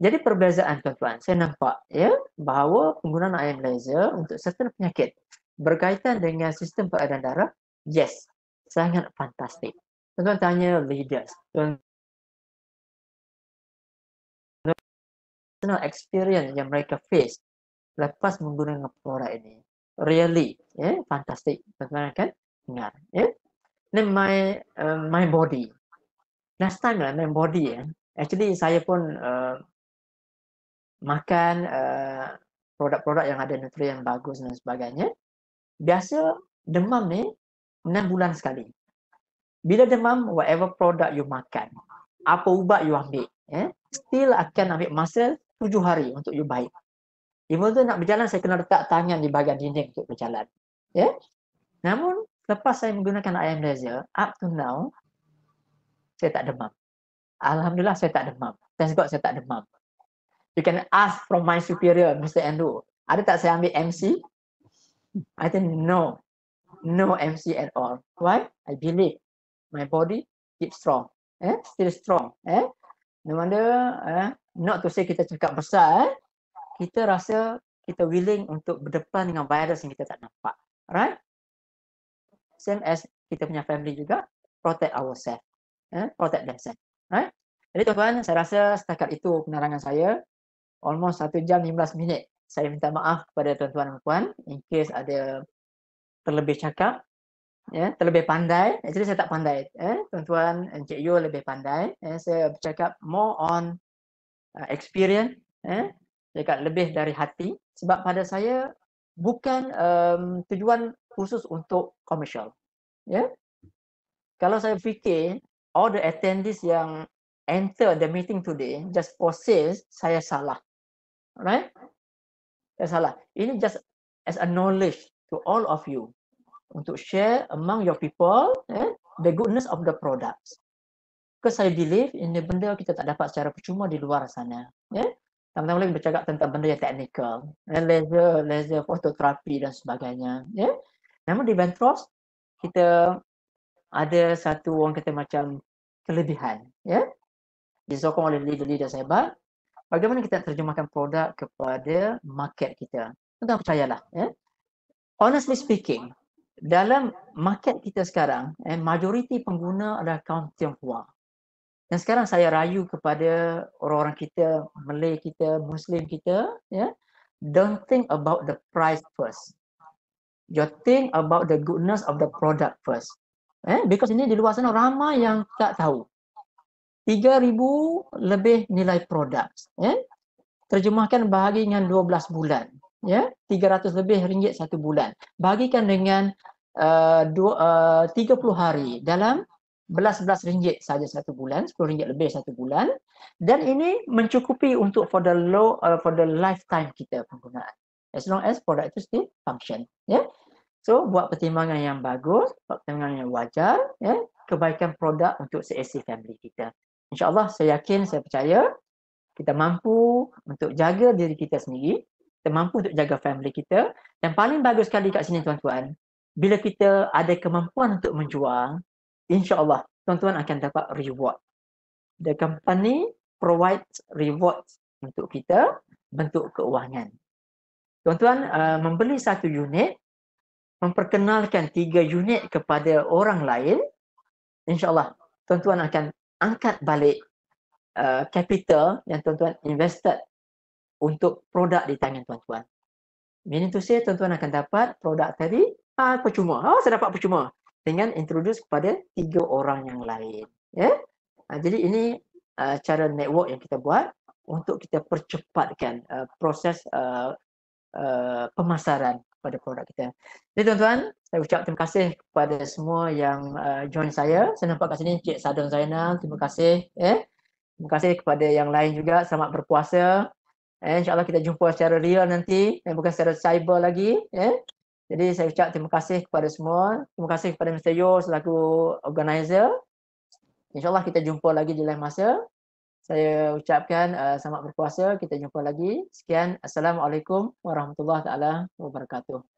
jadi perbezaan tuan-tuan saya nampak ya yeah, bahawa penggunaan ion laser untuk certain penyakit berkaitan dengan sistem peredaran darah yes sangat fantastik tuan-tuan tanya leaders tuan personal experience yang mereka face lepas menggunakan produk ini. Really, ya, yeah, fantastic. Bagaimana kan? Dengar, ya. Yeah? Ini my, uh, my body. Last time lah, my body, ya. Yeah. Actually, saya pun uh, makan uh, produk-produk yang ada nutrien yang bagus dan sebagainya. Biasa demam ni 6 bulan sekali. Bila demam, whatever produk you makan, apa ubat you ambil, eh, still akan ambil masa tujuh hari untuk you baik. Even tu nak berjalan, saya kena letak tangan di bahagian dinding untuk berjalan. Ya? Yeah? Namun, lepas saya menggunakan ayam laser, up to now, saya tak demam. Alhamdulillah, saya tak demam. Thanks God, saya tak demam. You can ask from my superior, Mr. Andrew. Ada tak saya ambil MC? I think no. No MC at all. Why? I believe my body keep strong. Eh? Still strong. Eh? No wonder, eh? not to say kita cakap besar, eh? kita rasa kita willing untuk berdepan dengan virus yang kita tak nampak. Right? Same as kita punya family juga, protect ourselves. Eh? Protect themselves. Right? Jadi tuan-tuan, saya rasa setakat itu penerangan saya. Almost 1 jam 15 minit. Saya minta maaf kepada tuan-tuan dan puan in case ada terlebih cakap, ya, yeah, terlebih pandai. Actually saya tak pandai. Eh? Tuan-tuan, Encik Yu lebih pandai. Eh? Saya bercakap more on Uh, experience eh dekat lebih dari hati sebab pada saya bukan um, tujuan khusus untuk commercial ya yeah? kalau saya fikir all the attendees yang enter the meeting today just for sales saya salah right saya salah ini just as a knowledge to all of you untuk share among your people eh, the goodness of the products Because saya believe ini benda kita tak dapat secara percuma di luar sana. Ya. Yeah? Kadang-kadang bercakap tentang benda yang teknikal. Laser, ya, laser, fototerapi dan sebagainya. Ya. Yeah? Namun di Bentros kita ada satu orang kata macam kelebihan. Ya. Yeah? Disokong oleh leader-leader sahabat. Bagaimana kita terjemahkan produk kepada market kita. tuan percayalah. Ya. Yeah? Honestly speaking, dalam market kita sekarang, eh, majoriti pengguna adalah kaum Tionghoa. Dan sekarang saya rayu kepada orang-orang kita, Malay kita, Muslim kita, ya. Don't think about the price first. You think about the goodness of the product first. Eh, because ini di luar sana ramai yang tak tahu. 3000 lebih nilai produk, ya. Eh? Terjemahkan bahagi dengan 12 bulan, ya. Eh? 300 lebih ringgit satu bulan. Bagikan dengan uh, dua, eh, uh, 30 hari dalam belas-belas ringgit saja satu bulan, 10 ringgit lebih satu bulan. Dan ini mencukupi untuk for the low uh, for the lifetime kita penggunaan. As long as product itu still function. Yeah? So, buat pertimbangan yang bagus, pertimbangan yang wajar, yeah? kebaikan produk untuk CAC family kita. InsyaAllah, saya yakin, saya percaya, kita mampu untuk jaga diri kita sendiri, kita mampu untuk jaga family kita. Dan paling bagus sekali kat sini, tuan-tuan, bila kita ada kemampuan untuk menjual, insyaAllah tuan-tuan akan dapat reward. The company provides reward untuk kita bentuk keuangan. Tuan-tuan uh, membeli satu unit, memperkenalkan tiga unit kepada orang lain, insyaAllah tuan-tuan akan angkat balik uh, capital yang tuan-tuan invested untuk produk di tangan tuan-tuan. Meaning tu saya, tuan-tuan akan dapat produk tadi, ah, percuma. Oh, saya dapat percuma dengan introduce kepada tiga orang yang lain. Ya, yeah? Ha, jadi ini uh, cara network yang kita buat untuk kita percepatkan uh, proses uh, uh, pemasaran kepada produk kita. Jadi tuan-tuan, saya ucap terima kasih kepada semua yang uh, join saya. Saya nampak kat sini Cik Sadun Zainal, terima kasih. Eh? Terima kasih kepada yang lain juga, selamat berpuasa. Eh, InsyaAllah kita jumpa secara real nanti, eh, bukan secara cyber lagi. Eh? Jadi saya ucap terima kasih kepada semua. Terima kasih kepada Mr. Yo selaku organizer. InsyaAllah kita jumpa lagi di lain masa. Saya ucapkan uh, selamat berpuasa. Kita jumpa lagi. Sekian. Assalamualaikum warahmatullahi wabarakatuh.